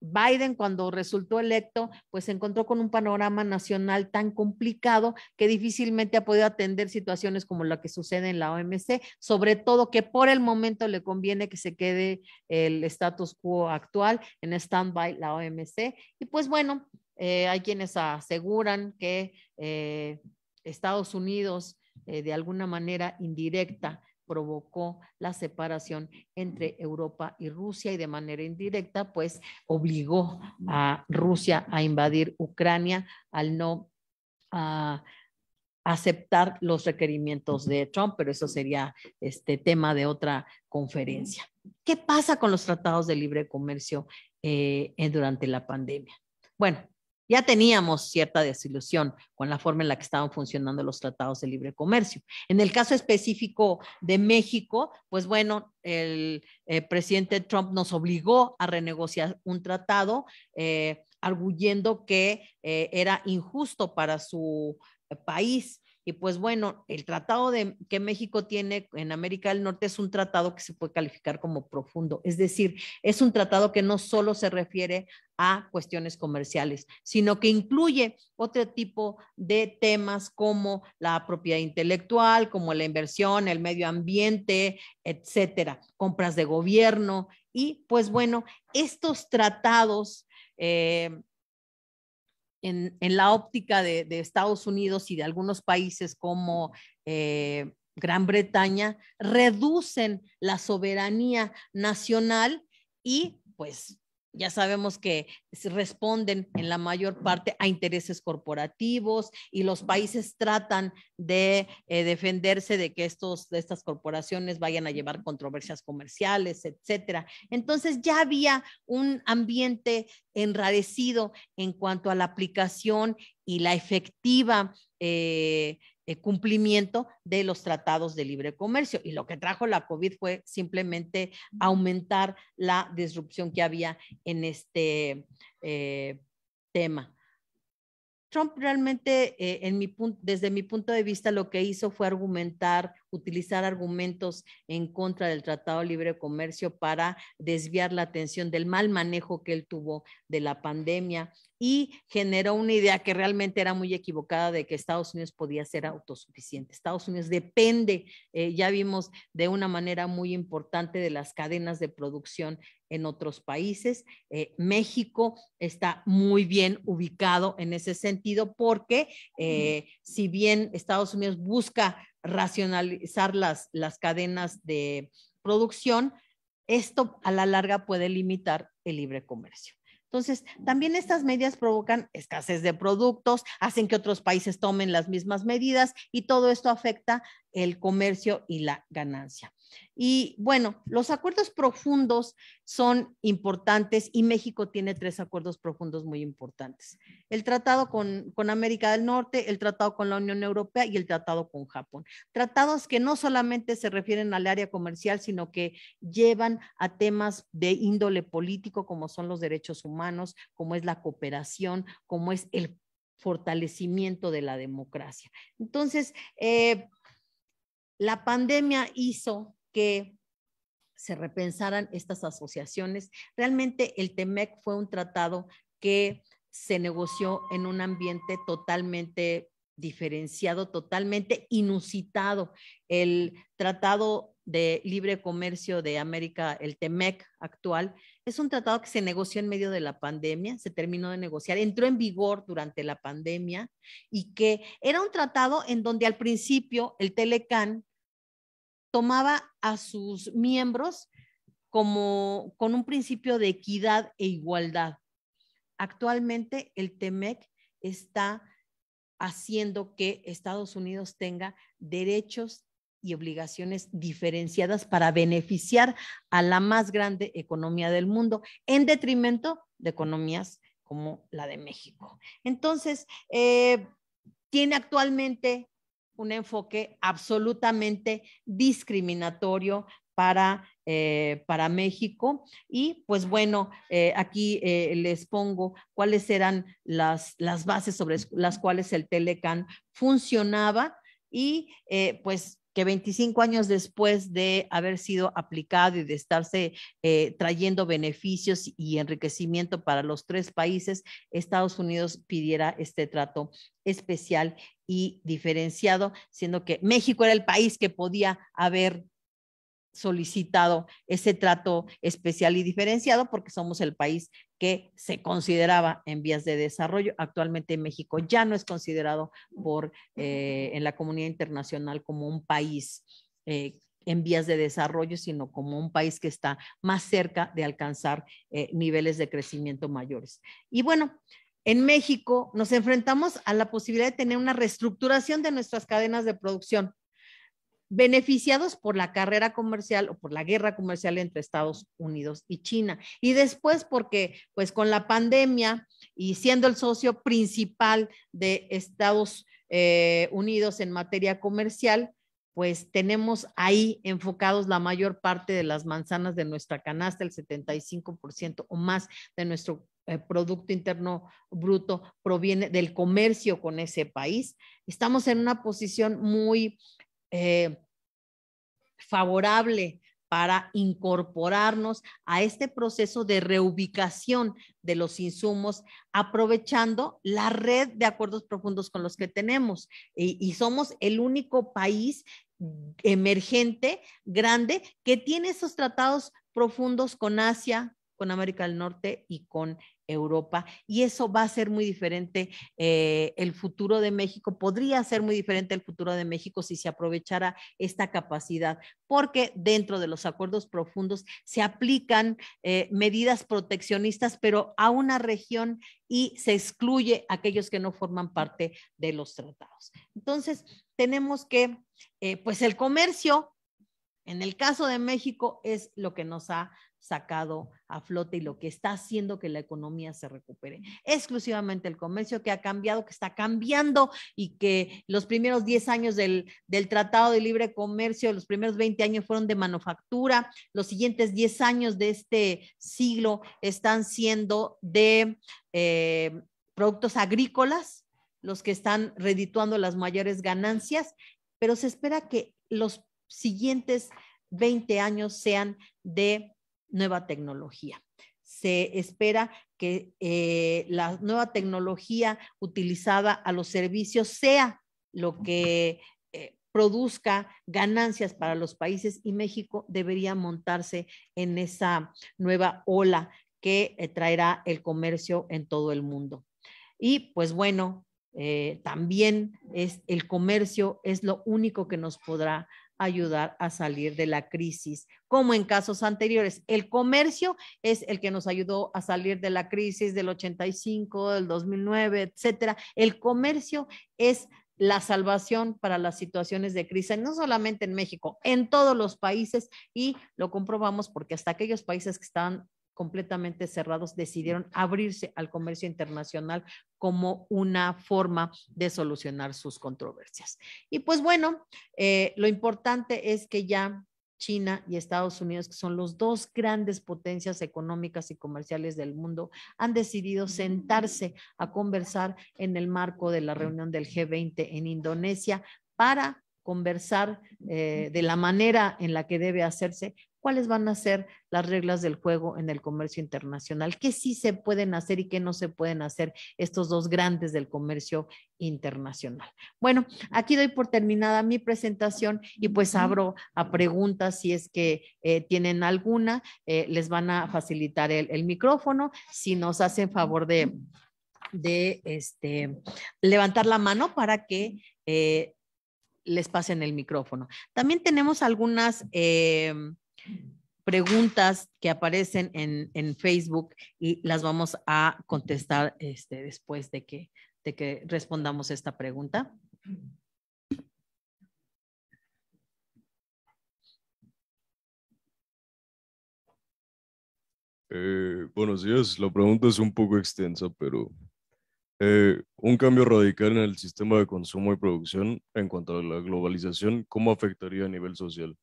Biden, cuando resultó electo, pues se encontró con un panorama nacional tan complicado que difícilmente ha podido atender situaciones como la que sucede en la OMC, sobre todo que por el momento le conviene que se quede el status quo actual en stand-by la OMC. Y pues bueno, eh, hay quienes aseguran que eh, Estados Unidos, eh, de alguna manera indirecta, provocó la separación entre Europa y Rusia y de manera indirecta, pues obligó a Rusia a invadir Ucrania al no aceptar los requerimientos de Trump, pero eso sería este tema de otra conferencia. ¿Qué pasa con los tratados de libre comercio eh, durante la pandemia? Bueno, ya teníamos cierta desilusión con la forma en la que estaban funcionando los tratados de libre comercio. En el caso específico de México, pues bueno, el eh, presidente Trump nos obligó a renegociar un tratado. Eh, arguyendo que eh, era injusto para su país. Y pues bueno, el tratado de, que México tiene en América del Norte es un tratado que se puede calificar como profundo, es decir, es un tratado que no solo se refiere a cuestiones comerciales, sino que incluye otro tipo de temas como la propiedad intelectual, como la inversión, el medio ambiente, etcétera, compras de gobierno. Y pues bueno, estos tratados eh, en, la óptica de, Estados Unidos y de algunos países como eh, Gran Bretaña, reducen la soberanía nacional y pues ya sabemos que responden en la mayor parte a intereses corporativos y los países tratan de eh, defenderse de que estos, de estas corporaciones vayan a llevar controversias comerciales, etcétera. Entonces ya había un ambiente enrarecido en cuanto a la aplicación y la efectiva eh, eh, cumplimiento de los tratados de libre comercio. Y lo que trajo la COVID fue simplemente aumentar la disrupción que había en este eh, tema. Trump realmente, eh, en mi desde mi punto de vista, lo que hizo fue argumentar utilizar argumentos en contra del Tratado de Libre Comercio para desviar la atención del mal manejo que él tuvo de la pandemia y generó una idea que realmente era muy equivocada de que Estados Unidos podía ser autosuficiente. Estados Unidos depende, eh, ya vimos de una manera muy importante de las cadenas de producción en otros países. Eh, México está muy bien ubicado en ese sentido porque eh, si bien Estados Unidos busca racionalizar las, cadenas de producción, esto a la larga puede limitar el libre comercio. Entonces, también estas medidas provocan escasez de productos, hacen que otros países tomen las mismas medidas y todo esto afecta el comercio y la ganancia. Y bueno, los acuerdos profundos son importantes y México tiene tres acuerdos profundos muy importantes. El tratado con, América del Norte, el tratado con la Unión Europea y el tratado con Japón. Tratados que no solamente se refieren al área comercial, sino que llevan a temas de índole político como son los derechos humanos, como es la cooperación, como es el fortalecimiento de la democracia. Entonces, eh, la pandemia hizo que se repensaran estas asociaciones. Realmente el TEMEC fue un tratado que se negoció en un ambiente totalmente diferenciado, totalmente inusitado. El Tratado de Libre Comercio de América, el TEMEC actual, es un tratado que se negoció en medio de la pandemia, se terminó de negociar, entró en vigor durante la pandemia y que era un tratado en donde al principio el Telecan tomaba a sus miembros como con un principio de equidad e igualdad. Actualmente el TEMEC está haciendo que Estados Unidos tenga derechos y obligaciones diferenciadas para beneficiar a la más grande economía del mundo en detrimento de economías como la de México. Entonces, eh, tiene actualmente un enfoque absolutamente discriminatorio para, eh, para México. Y pues bueno, eh, aquí eh, les pongo cuáles eran las, las bases sobre las cuales el Telecan funcionaba y pues que 25 años después de haber sido aplicado y de estarse trayendo beneficios y enriquecimiento para los tres países, Estados Unidos pidiera este trato especial y diferenciado, siendo que México era el país que podía haber solicitado ese trato especial y diferenciado porque somos el país que se consideraba en vías de desarrollo. Actualmente México ya no es considerado por, eh, en la comunidad internacional como un país eh, en vías de desarrollo, sino como un país que está más cerca de alcanzar eh, niveles de crecimiento mayores. Y bueno, en México nos enfrentamos a la posibilidad de tener una reestructuración de nuestras cadenas de producción, beneficiados por la carrera comercial o por la guerra comercial entre Estados Unidos y China. Y después porque pues con la pandemia y siendo el socio principal de Estados eh, Unidos en materia comercial, pues tenemos ahí enfocados la mayor parte de las manzanas de nuestra canasta, el 75% o más de nuestro eh, Producto Interno Bruto proviene del comercio con ese país. Estamos en una posición muy eh, favorable para incorporarnos a este proceso de reubicación de los insumos, aprovechando la red de acuerdos profundos con los que tenemos. Y, y somos el único país emergente, grande, que tiene esos tratados profundos con Asia, con América del Norte y con Europa. Y eso va a ser muy diferente. Eh, el futuro de México podría ser muy diferente el futuro de México si se aprovechara esta capacidad, porque dentro de los acuerdos profundos se aplican eh, medidas proteccionistas, pero a una región y se excluye aquellos que no forman parte de los tratados. Entonces, tenemos que, eh, pues el comercio en el caso de México es lo que nos ha sacado a flote y lo que está haciendo que la economía se recupere. Exclusivamente el comercio que ha cambiado, que está cambiando y que los primeros 10 años del, del Tratado de Libre Comercio, los primeros 20 años fueron de manufactura, los siguientes 10 años de este siglo están siendo de eh, productos agrícolas, los que están redituando las mayores ganancias, pero se espera que los siguientes 20 años sean de nueva tecnología. Se espera que eh, la nueva tecnología utilizada a los servicios sea lo que eh, produzca ganancias para los países y México debería montarse en esa nueva ola que eh, traerá el comercio en todo el mundo. Y pues bueno, también es el comercio es lo único que nos podrá ayudar a salir de la crisis. Como en casos anteriores, el comercio es el que nos ayudó a salir de la crisis del 85, del 2009, etcétera. El comercio es la salvación para las situaciones de crisis, no solamente en México, en todos los países y lo comprobamos porque hasta aquellos países que están completamente cerrados decidieron abrirse al comercio internacional como una forma de solucionar sus controversias. Y pues bueno, eh, lo importante es que ya China y Estados Unidos, que son los dos grandes potencias económicas y comerciales del mundo, han decidido sentarse a conversar en el marco de la reunión del G20 en Indonesia para conversar eh, de la manera en la que debe hacerse cuáles van a ser las reglas del juego en el comercio internacional, qué sí se pueden hacer y qué no se pueden hacer estos dos grandes del comercio internacional. Bueno, aquí doy por terminada mi presentación y pues abro a preguntas si es que eh, tienen alguna, eh, les van a facilitar el, micrófono, si nos hacen favor de, este, levantar la mano para que... Eh, les pasen el micrófono. También tenemos algunas em, preguntas que aparecen en, en, Facebook y las vamos a contestar este, después de que, de que respondamos esta pregunta. Eh, buenos días, la pregunta es un poco extensa, pero eh, un cambio radical en el sistema de consumo y producción en cuanto a la globalización, ¿cómo afectaría a nivel social?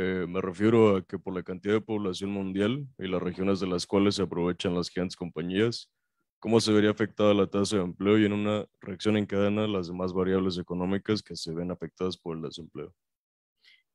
Eh, me refiero a que por la cantidad de población mundial y las regiones de las cuales se aprovechan las grandes compañías, cómo se vería afectada la tasa de empleo y en una reacción en cadena las demás variables económicas que se ven afectadas por el desempleo.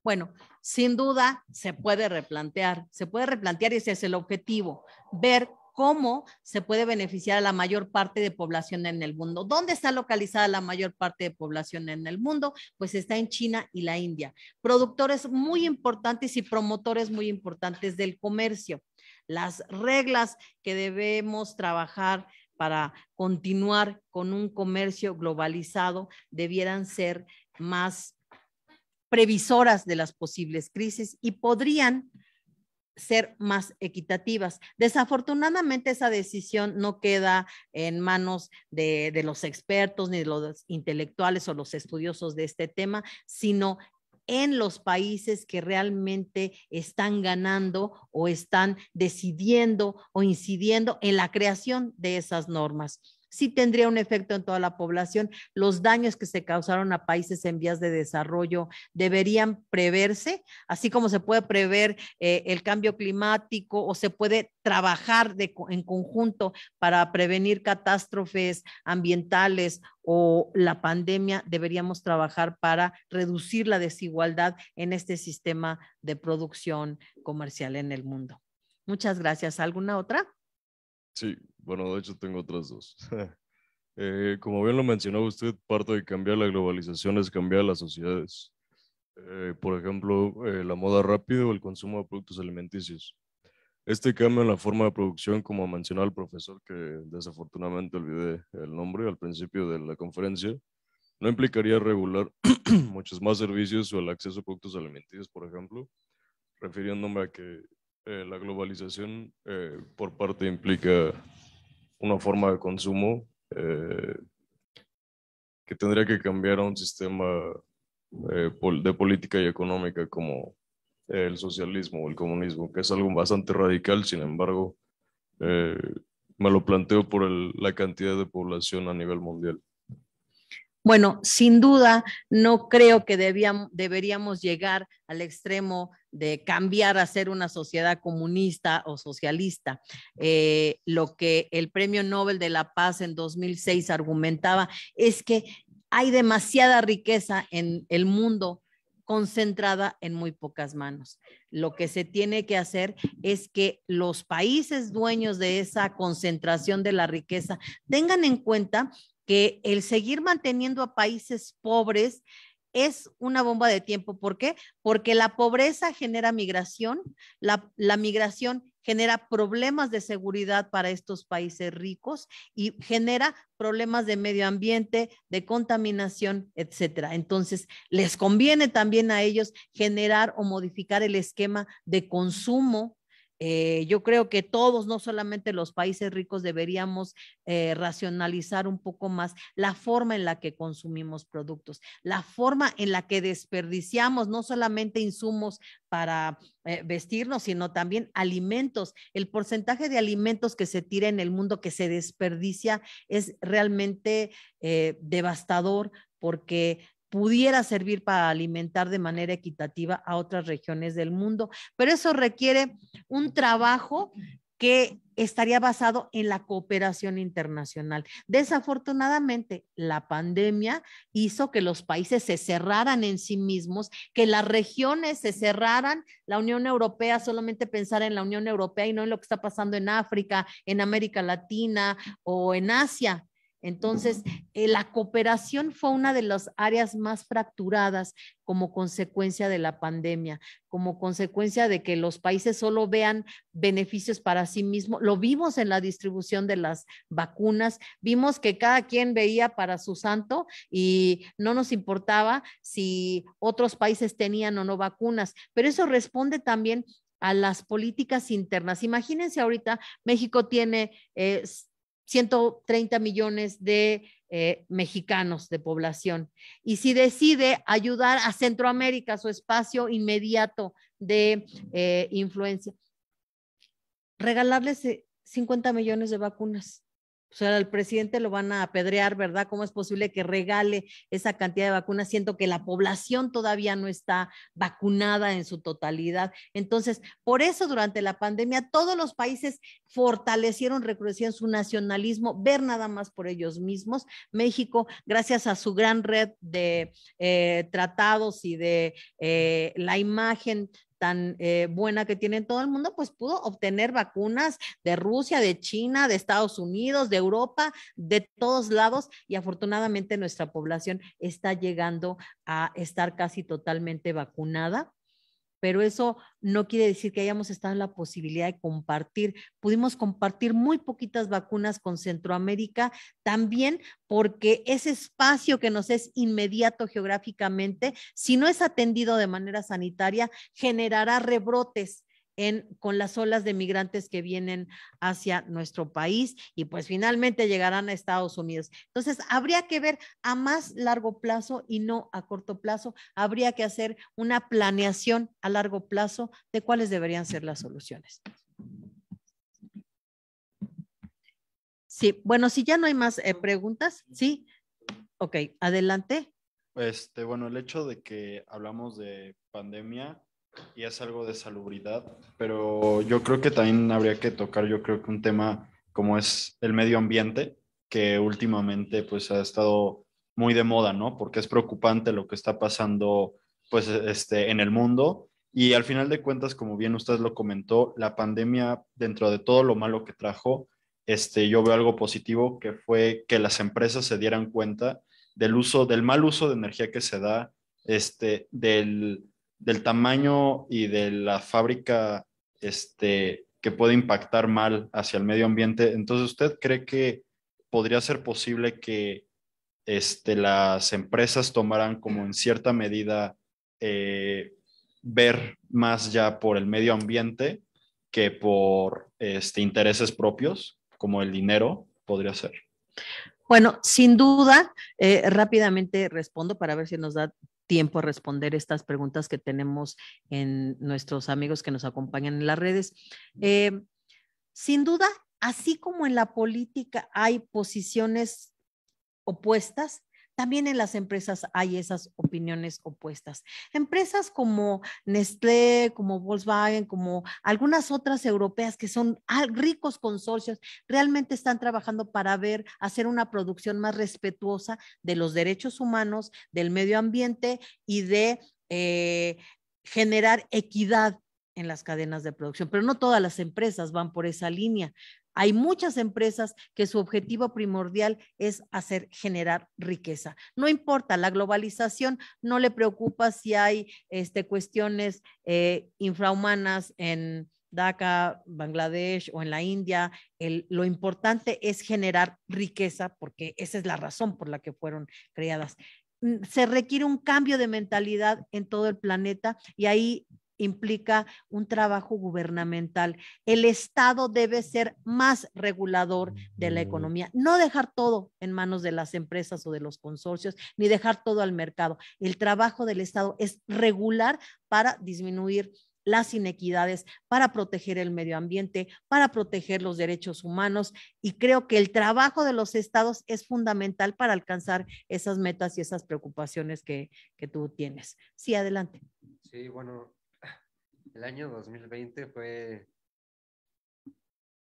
Bueno, sin duda se puede replantear, se puede replantear y ese es el objetivo, ver cómo se puede beneficiar a la mayor parte de población en el mundo. ¿Dónde está localizada la mayor parte de población en el mundo? Pues está en China y la India. Productores muy importantes y promotores muy importantes del comercio. Las reglas que debemos trabajar para continuar con un comercio globalizado debieran ser más previsoras de las posibles crisis y podrían ser más equitativas. Desafortunadamente esa decisión no queda en manos de, los expertos ni de los intelectuales o los estudiosos de este tema, sino en los países que realmente están ganando o están decidiendo o incidiendo en la creación de esas normas sí tendría un efecto en toda la población. Los daños que se causaron a países en vías de desarrollo deberían preverse, así como se puede prever eh, el cambio climático o se puede trabajar en conjunto para prevenir catástrofes ambientales o la pandemia, deberíamos trabajar para reducir la desigualdad en este sistema de producción comercial en el mundo. Muchas gracias. ¿Alguna otra? Sí, bueno, de hecho tengo otras dos. Eh, como bien lo mencionó usted, parte de cambiar la globalización es cambiar las sociedades. Eh, por ejemplo, eh, la moda rápida o el consumo de productos alimenticios. Este cambio en la forma de producción, como mencionó el profesor, que desafortunadamente olvidé el nombre al principio de la conferencia, no implicaría regular muchos más servicios o el acceso a productos alimenticios, por ejemplo, refiriéndome a que eh, la globalización eh, por parte implica una forma de consumo eh, que tendría que cambiar a un sistema de política y económica como el socialismo o el comunismo, que es algo bastante radical, sin embargo, me lo planteo por la cantidad de población a nivel mundial. Bueno, sin duda, no creo que debíamos, deberíamos llegar al extremo de cambiar a ser una sociedad comunista o socialista. Eh, lo que el Premio Nobel de la Paz en 2006 argumentaba es que hay demasiada riqueza en el mundo concentrada en muy pocas manos. Lo que se tiene que hacer es que los países dueños de esa concentración de la riqueza tengan en cuenta que el seguir manteniendo a países pobres es una bomba de tiempo. ¿Por qué? Porque la pobreza genera migración, la, migración genera problemas de seguridad para estos países ricos y genera problemas de medio ambiente, de contaminación, etcétera. Entonces, les conviene también a ellos generar o modificar el esquema de consumo eh, yo creo que todos, no solamente los países ricos, deberíamos eh, racionalizar un poco más la forma en la que consumimos productos, la forma en la que desperdiciamos no solamente insumos para eh, vestirnos, sino también alimentos. El porcentaje de alimentos que se tira en el mundo, que se desperdicia, es realmente devastador porque pudiera servir para alimentar de manera equitativa a otras regiones del mundo. Pero eso requiere un trabajo que estaría basado en la cooperación internacional. Desafortunadamente, la pandemia hizo que los países se cerraran en sí mismos, que las regiones se cerraran, la Unión Europea solamente pensara en la Unión Europea y no en lo que está pasando en África, en América Latina o en Asia. Entonces, eh, la cooperación fue una de las áreas más fracturadas como consecuencia de la pandemia, como consecuencia de que los países solo vean beneficios para sí mismos. Lo vimos en la distribución de las vacunas, vimos que cada quien veía para su santo y no nos importaba si otros países tenían o no vacunas, pero eso responde también a las políticas internas. Imagínense ahorita, México tiene... Eh, 130 millones de eh, mexicanos de población. Y si decide ayudar a Centroamérica, su espacio inmediato de eh, influencia, regalarles 50 eh, millones de vacunas. O sea, al presidente lo van a apedrear, ¿verdad? ¿Cómo es posible que regale esa cantidad de vacunas, siento que la población todavía no está vacunada en su totalidad? Entonces, por eso durante la pandemia todos los países fortalecieron, recrudecieron su nacionalismo, ver nada más por ellos mismos. México, gracias a su gran red de eh, tratados y de eh, la imagen tan eh, buena que tiene todo el mundo, pues pudo obtener vacunas de Rusia, de China, de Estados Unidos, de Europa, de todos lados y afortunadamente nuestra población está llegando a estar casi totalmente vacunada pero eso no quiere decir que hayamos estado en la posibilidad de compartir. Pudimos compartir muy poquitas vacunas con Centroamérica, también porque ese espacio que nos es inmediato geográficamente, si no es atendido de manera sanitaria, generará rebrotes con las olas de migrantes que vienen hacia nuestro país y pues finalmente llegarán a Estados Unidos. Entonces, habría que ver a más largo plazo y no a corto plazo. Habría que hacer una planeación a largo plazo de cuáles deberían ser las soluciones. Sí, bueno, si ya no hay más eh, preguntas, sí. Ok, adelante. Este, bueno, el hecho de que hablamos de pandemia y es algo de salubridad, pero yo creo que también habría que tocar, yo creo que un tema como es el medio ambiente, que últimamente pues ha estado muy de moda, ¿no? Porque es preocupante lo que está pasando pues este en el mundo y al final de cuentas, como bien usted lo comentó, la pandemia dentro de todo lo malo que trajo, este yo veo algo positivo que fue que las empresas se dieran cuenta del uso del mal uso de energía que se da, este del del tamaño y de la fábrica este, que puede impactar mal hacia el medio ambiente. Entonces, ¿usted cree que podría ser posible que este, las empresas tomaran como en cierta medida eh, ver más ya por el medio ambiente que por este, intereses propios, como el dinero podría ser? Bueno, sin duda, eh, rápidamente respondo para ver si nos da tiempo a responder estas preguntas que tenemos en nuestros amigos que nos acompañan en las redes. Eh, sin duda, así como en la política hay posiciones opuestas, también en las empresas hay esas opiniones opuestas. Empresas como Nestlé, como Volkswagen, como algunas otras europeas que son ricos consorcios, realmente están trabajando para ver, hacer una producción más respetuosa de los derechos humanos, del medio ambiente y de eh, generar equidad en las cadenas de producción, pero no todas las empresas van por esa línea. Hay muchas empresas que su objetivo primordial es hacer generar riqueza. No importa, la globalización no le preocupa si hay este, cuestiones eh, infrahumanas en Dhaka, Bangladesh o en la India. lo importante es generar riqueza porque esa es la razón por la que fueron creadas mm, se requiere un cambio de mentalidad en todo el planeta y ahí implica un trabajo gubernamental. El Estado debe ser más regulador de la economía, no dejar todo en manos de las empresas o de los consorcios, ni dejar todo al mercado. El trabajo del Estado es regular para disminuir las inequidades, para proteger el medio ambiente, para proteger los derechos humanos. Y creo que el trabajo de los estados es fundamental para alcanzar esas metas y esas preocupaciones que, tú tienes. Sí, adelante. Sí, bueno, el año 2020 fue,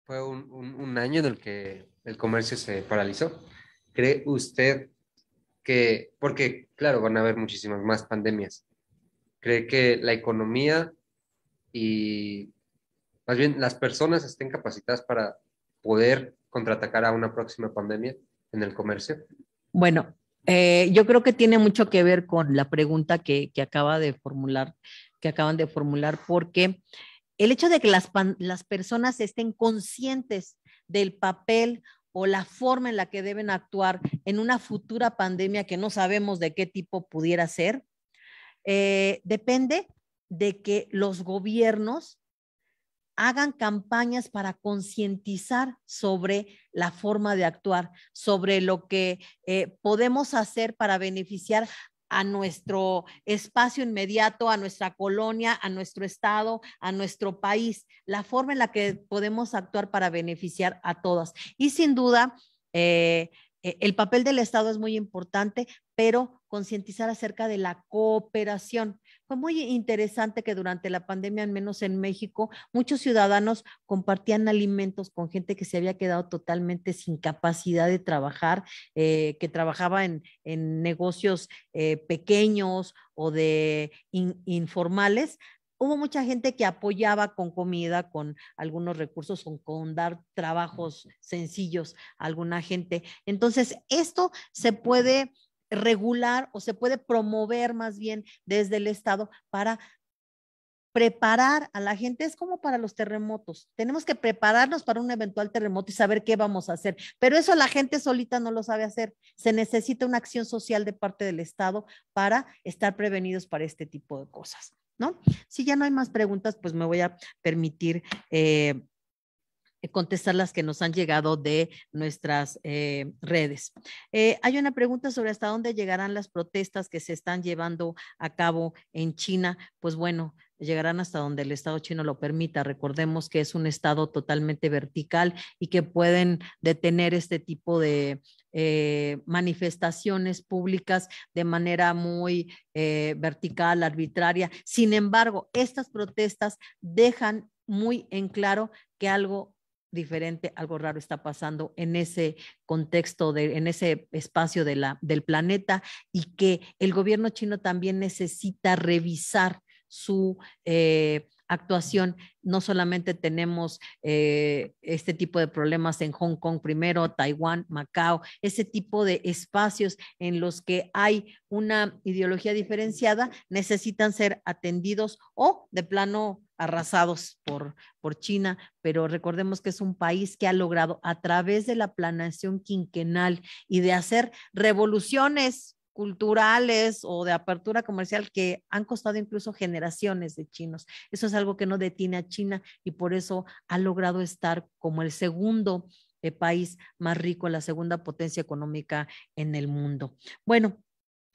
fue un, año en el que el comercio se paralizó. ¿Cree usted que, porque claro, van a haber muchísimas más pandemias, cree que la economía y más bien las personas estén capacitadas para poder contraatacar a una próxima pandemia en el comercio? Bueno, eh, yo creo que tiene mucho que ver con la pregunta que, que acaba de formular que acaban de formular, porque el hecho de que las, personas estén conscientes del papel o la forma en la que deben actuar en una futura pandemia que no sabemos de qué tipo pudiera ser, eh, depende de que los gobiernos hagan campañas para concientizar sobre la forma de actuar, sobre lo que eh, podemos hacer para beneficiar a nuestro espacio inmediato, a nuestra colonia, a nuestro estado, a nuestro país, la forma en la que podemos actuar para beneficiar a todas. Y sin duda, eh, eh, el papel del Estado es muy importante, pero concientizar acerca de la cooperación. Fue muy interesante que durante la pandemia, al menos en México, muchos ciudadanos compartían alimentos con gente que se había quedado totalmente sin capacidad de trabajar, eh, que trabajaba en, negocios eh, pequeños o de informales, hubo mucha gente que apoyaba con comida, con algunos recursos, con, dar trabajos sencillos a alguna gente. Entonces, esto se puede regular o se puede promover más bien desde el Estado para preparar a la gente es como para los terremotos. Tenemos que prepararnos para un eventual terremoto y saber qué vamos a hacer. Pero eso la gente solita no lo sabe hacer. Se necesita una acción social de parte del Estado para estar prevenidos para este tipo de cosas, ¿no? Si ya no hay más preguntas, pues me voy a permitir eh, eh, contestar las que nos han llegado de nuestras eh, redes. Eh, hay una pregunta sobre hasta dónde llegarán las protestas que se están llevando a cabo en China. Pues bueno, llegarán hasta donde el Estado chino lo permita. Recordemos que es un Estado totalmente vertical y que pueden detener este tipo de manifestaciones públicas de manera muy vertical, arbitraria. Sin embargo, estas protestas dejan muy en claro que algo diferente, algo raro está pasando en ese contexto, de, en ese espacio de la, del planeta y que el gobierno chino también necesita revisar su eh, actuación. No solamente tenemos eh, este tipo de problemas en Hong Kong primero, Taiwán, Macao, ese tipo de espacios en los que hay una ideología diferenciada necesitan ser atendidos o de plano arrasados por, por China, pero recordemos que es un país que ha logrado a través de la planación quinquenal y de hacer revoluciones culturales o de apertura comercial que han costado incluso generaciones de chinos. Eso es algo que no detiene a China y por eso ha logrado estar como el segundo eh, país más rico, la segunda potencia económica en el mundo. Bueno,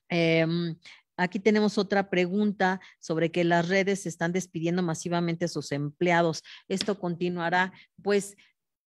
em, Aquí tenemos otra pregunta sobre que las redes están despidiendo masivamente a sus empleados. ¿Esto continuará? Pues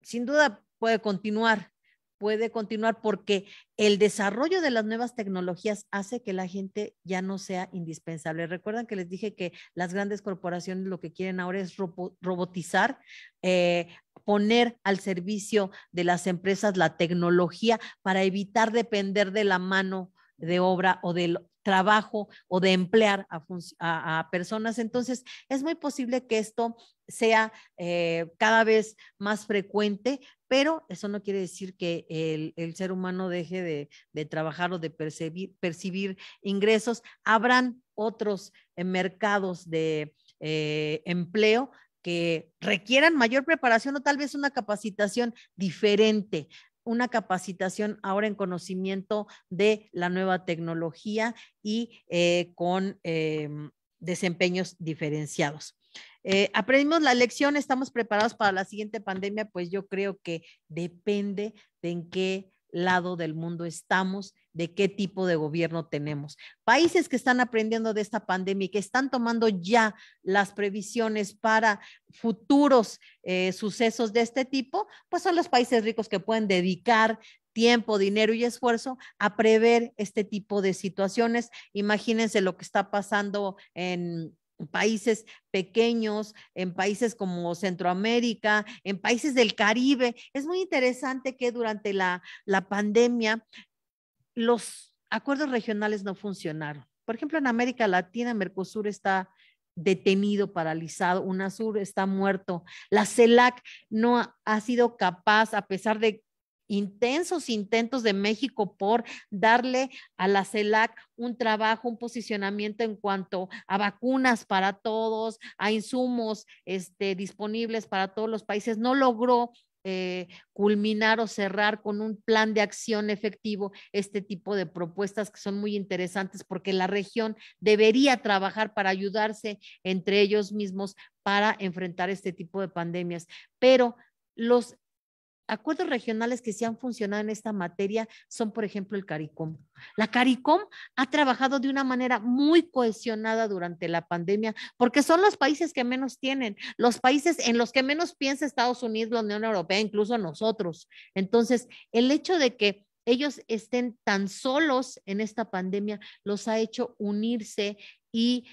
sin duda puede continuar, puede continuar porque el desarrollo de las nuevas tecnologías hace que la gente ya no sea indispensable. Recuerdan que les dije que las grandes corporaciones lo que quieren ahora es robotizar, eh, poner al servicio de las empresas la tecnología para evitar depender de la mano de obra o del trabajo o de emplear a, personas. Entonces, es muy posible que esto sea eh, cada vez más frecuente, pero eso no quiere decir que el, ser humano deje de, trabajar o de percibir, ingresos. Habrán otros eh, mercados de eh, empleo que requieran mayor preparación o tal vez una capacitación diferente una capacitación ahora en conocimiento de la nueva tecnología y eh, con em, desempeños diferenciados. Eh, aprendimos la lección, estamos preparados para la siguiente pandemia, pues yo creo que depende de en qué lado del mundo estamos de qué tipo de gobierno tenemos. Países que están aprendiendo de esta pandemia y que están tomando ya las previsiones para futuros eh, sucesos de este tipo, pues son los países ricos que pueden dedicar tiempo, dinero y esfuerzo a prever este tipo de situaciones. Imagínense lo que está pasando en países pequeños, en países como Centroamérica, en países del Caribe. Es muy interesante que durante la, la pandemia los acuerdos regionales no funcionaron. Por ejemplo, en América Latina, Mercosur está detenido, paralizado, UNASUR está muerto, la CELAC no ha sido capaz, a pesar de intensos intentos de México por darle a la CELAC un trabajo, un posicionamiento en cuanto a vacunas para todos, a insumos este, disponibles para todos los países. No logró eh, culminar o cerrar con un plan de acción efectivo este tipo de propuestas que son muy interesantes porque la región debería trabajar para ayudarse entre ellos mismos para enfrentar este tipo de pandemias. Pero los acuerdos regionales que se han funcionado en esta materia son, por ejemplo, el CARICOM. La CARICOM ha trabajado de una manera muy cohesionada durante la pandemia, porque son los países que menos tienen, los países en los que menos piensa Estados Unidos, la Unión Europea, incluso nosotros. Entonces, el hecho de que ellos estén tan solos en esta pandemia los ha hecho unirse y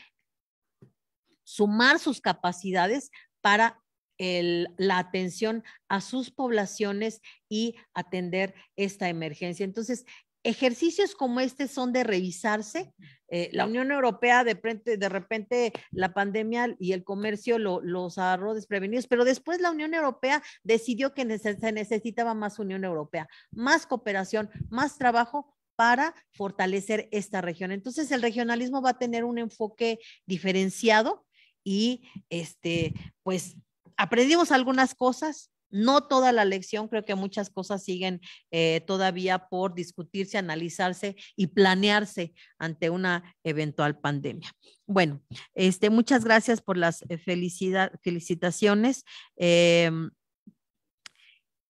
sumar sus capacidades para la atención a sus poblaciones y atender esta emergencia. Entonces, ejercicios como este son de revisarse. Eh, la Unión Europea de repente, de repente la pandemia y el comercio los agarró desprevenidos, pero después la Unión Europea decidió que se necesitaba más Unión Europea, más cooperación, más trabajo para fortalecer esta región. Entonces el regionalismo va a tener un enfoque diferenciado y este, pues aprendimos algunas cosas, no toda la lección, creo que muchas cosas siguen eh, todavía por discutirse, analizarse y planearse ante una eventual pandemia. Bueno, este, muchas gracias por las eh, felicitaciones. Em,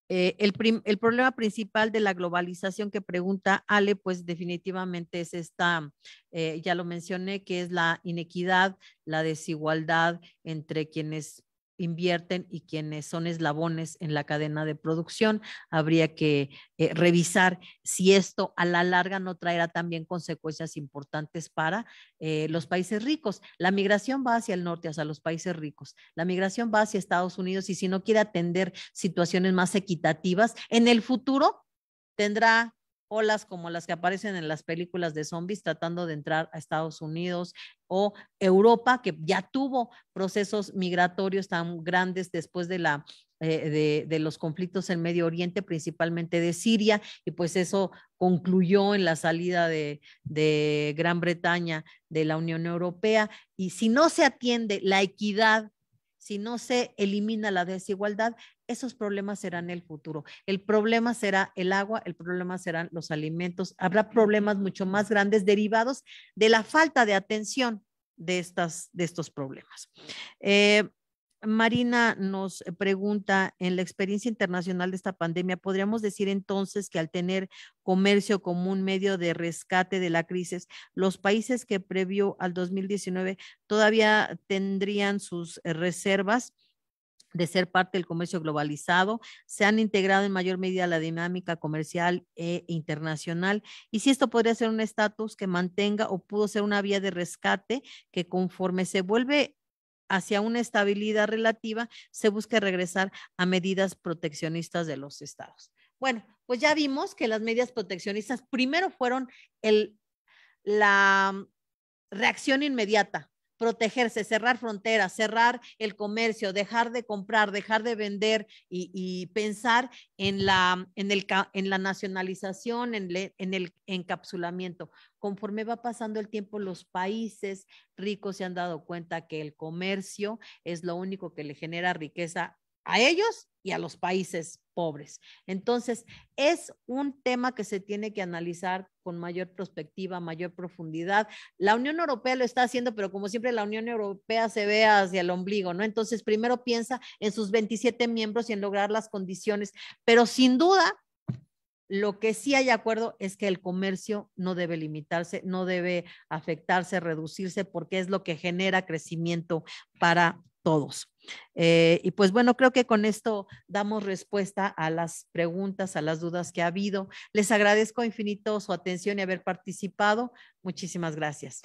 eh, el, el, problema principal de la globalización que pregunta Ale, pues definitivamente es esta, ya lo mencioné, que es la inequidad, la desigualdad entre quienes invierten y quienes son eslabones en la cadena de producción. Habría que eh, revisar si esto a la larga no traerá también consecuencias importantes para eh, los países ricos. La migración va hacia el norte, hacia los países ricos. La migración va hacia Estados Unidos y si no quiere atender situaciones más equitativas, en el futuro tendrá olas como las que aparecen en las películas de zombies tratando de entrar a Estados Unidos o Europa, que ya tuvo procesos migratorios tan grandes después de la eh, los conflictos en Medio Oriente, principalmente de Siria, y pues eso concluyó en la salida de, de Gran Bretaña de la Unión Europea. Y si no se atiende la equidad si no se elimina la desigualdad, esos problemas serán el futuro. El problema será el agua, el problema serán los alimentos. Habrá problemas mucho más grandes derivados de la falta de atención de, estas, de estos problemas. Eh, Marina nos eh, pregunta, en la experiencia internacional de esta pandemia, ¿podríamos decir entonces que al tener comercio como un medio de rescate de la crisis, los países que previo al 2019 todavía tendrían sus eh, reservas? de ser parte del comercio globalizado, se han integrado en mayor medida a la dinámica comercial e internacional, y si esto podría ser un estatus que mantenga o pudo ser una vía de rescate que conforme se vuelve hacia una estabilidad relativa, se busca regresar a medidas proteccionistas de los estados. Bueno, pues ya vimos que las medidas proteccionistas primero fueron la reacción inmediata protegerse, cerrar fronteras, cerrar el comercio, dejar de comprar, dejar de vender y, pensar en la, en, el, en la nacionalización, en, en el encapsulamiento. Conforme va pasando el tiempo, los países ricos se han dado cuenta que el comercio es lo único que le genera riqueza a ellos y a los países pobres. Entonces, es un tema que se tiene que analizar con mayor perspectiva, mayor profundidad. La Unión Europea lo está haciendo, pero como siempre la Unión Europea se ve hacia el ombligo, ¿no? Entonces, primero piensa en sus 27 miembros y en lograr las condiciones, pero sin duda, lo que sí hay acuerdo es que el comercio no debe limitarse, no debe afectarse, reducirse, porque es lo que genera crecimiento para todos. Eh, y pues bueno, creo que con esto damos respuesta a las preguntas, a las dudas que ha habido. Les agradezco infinito su atención y haber participado. Muchísimas gracias.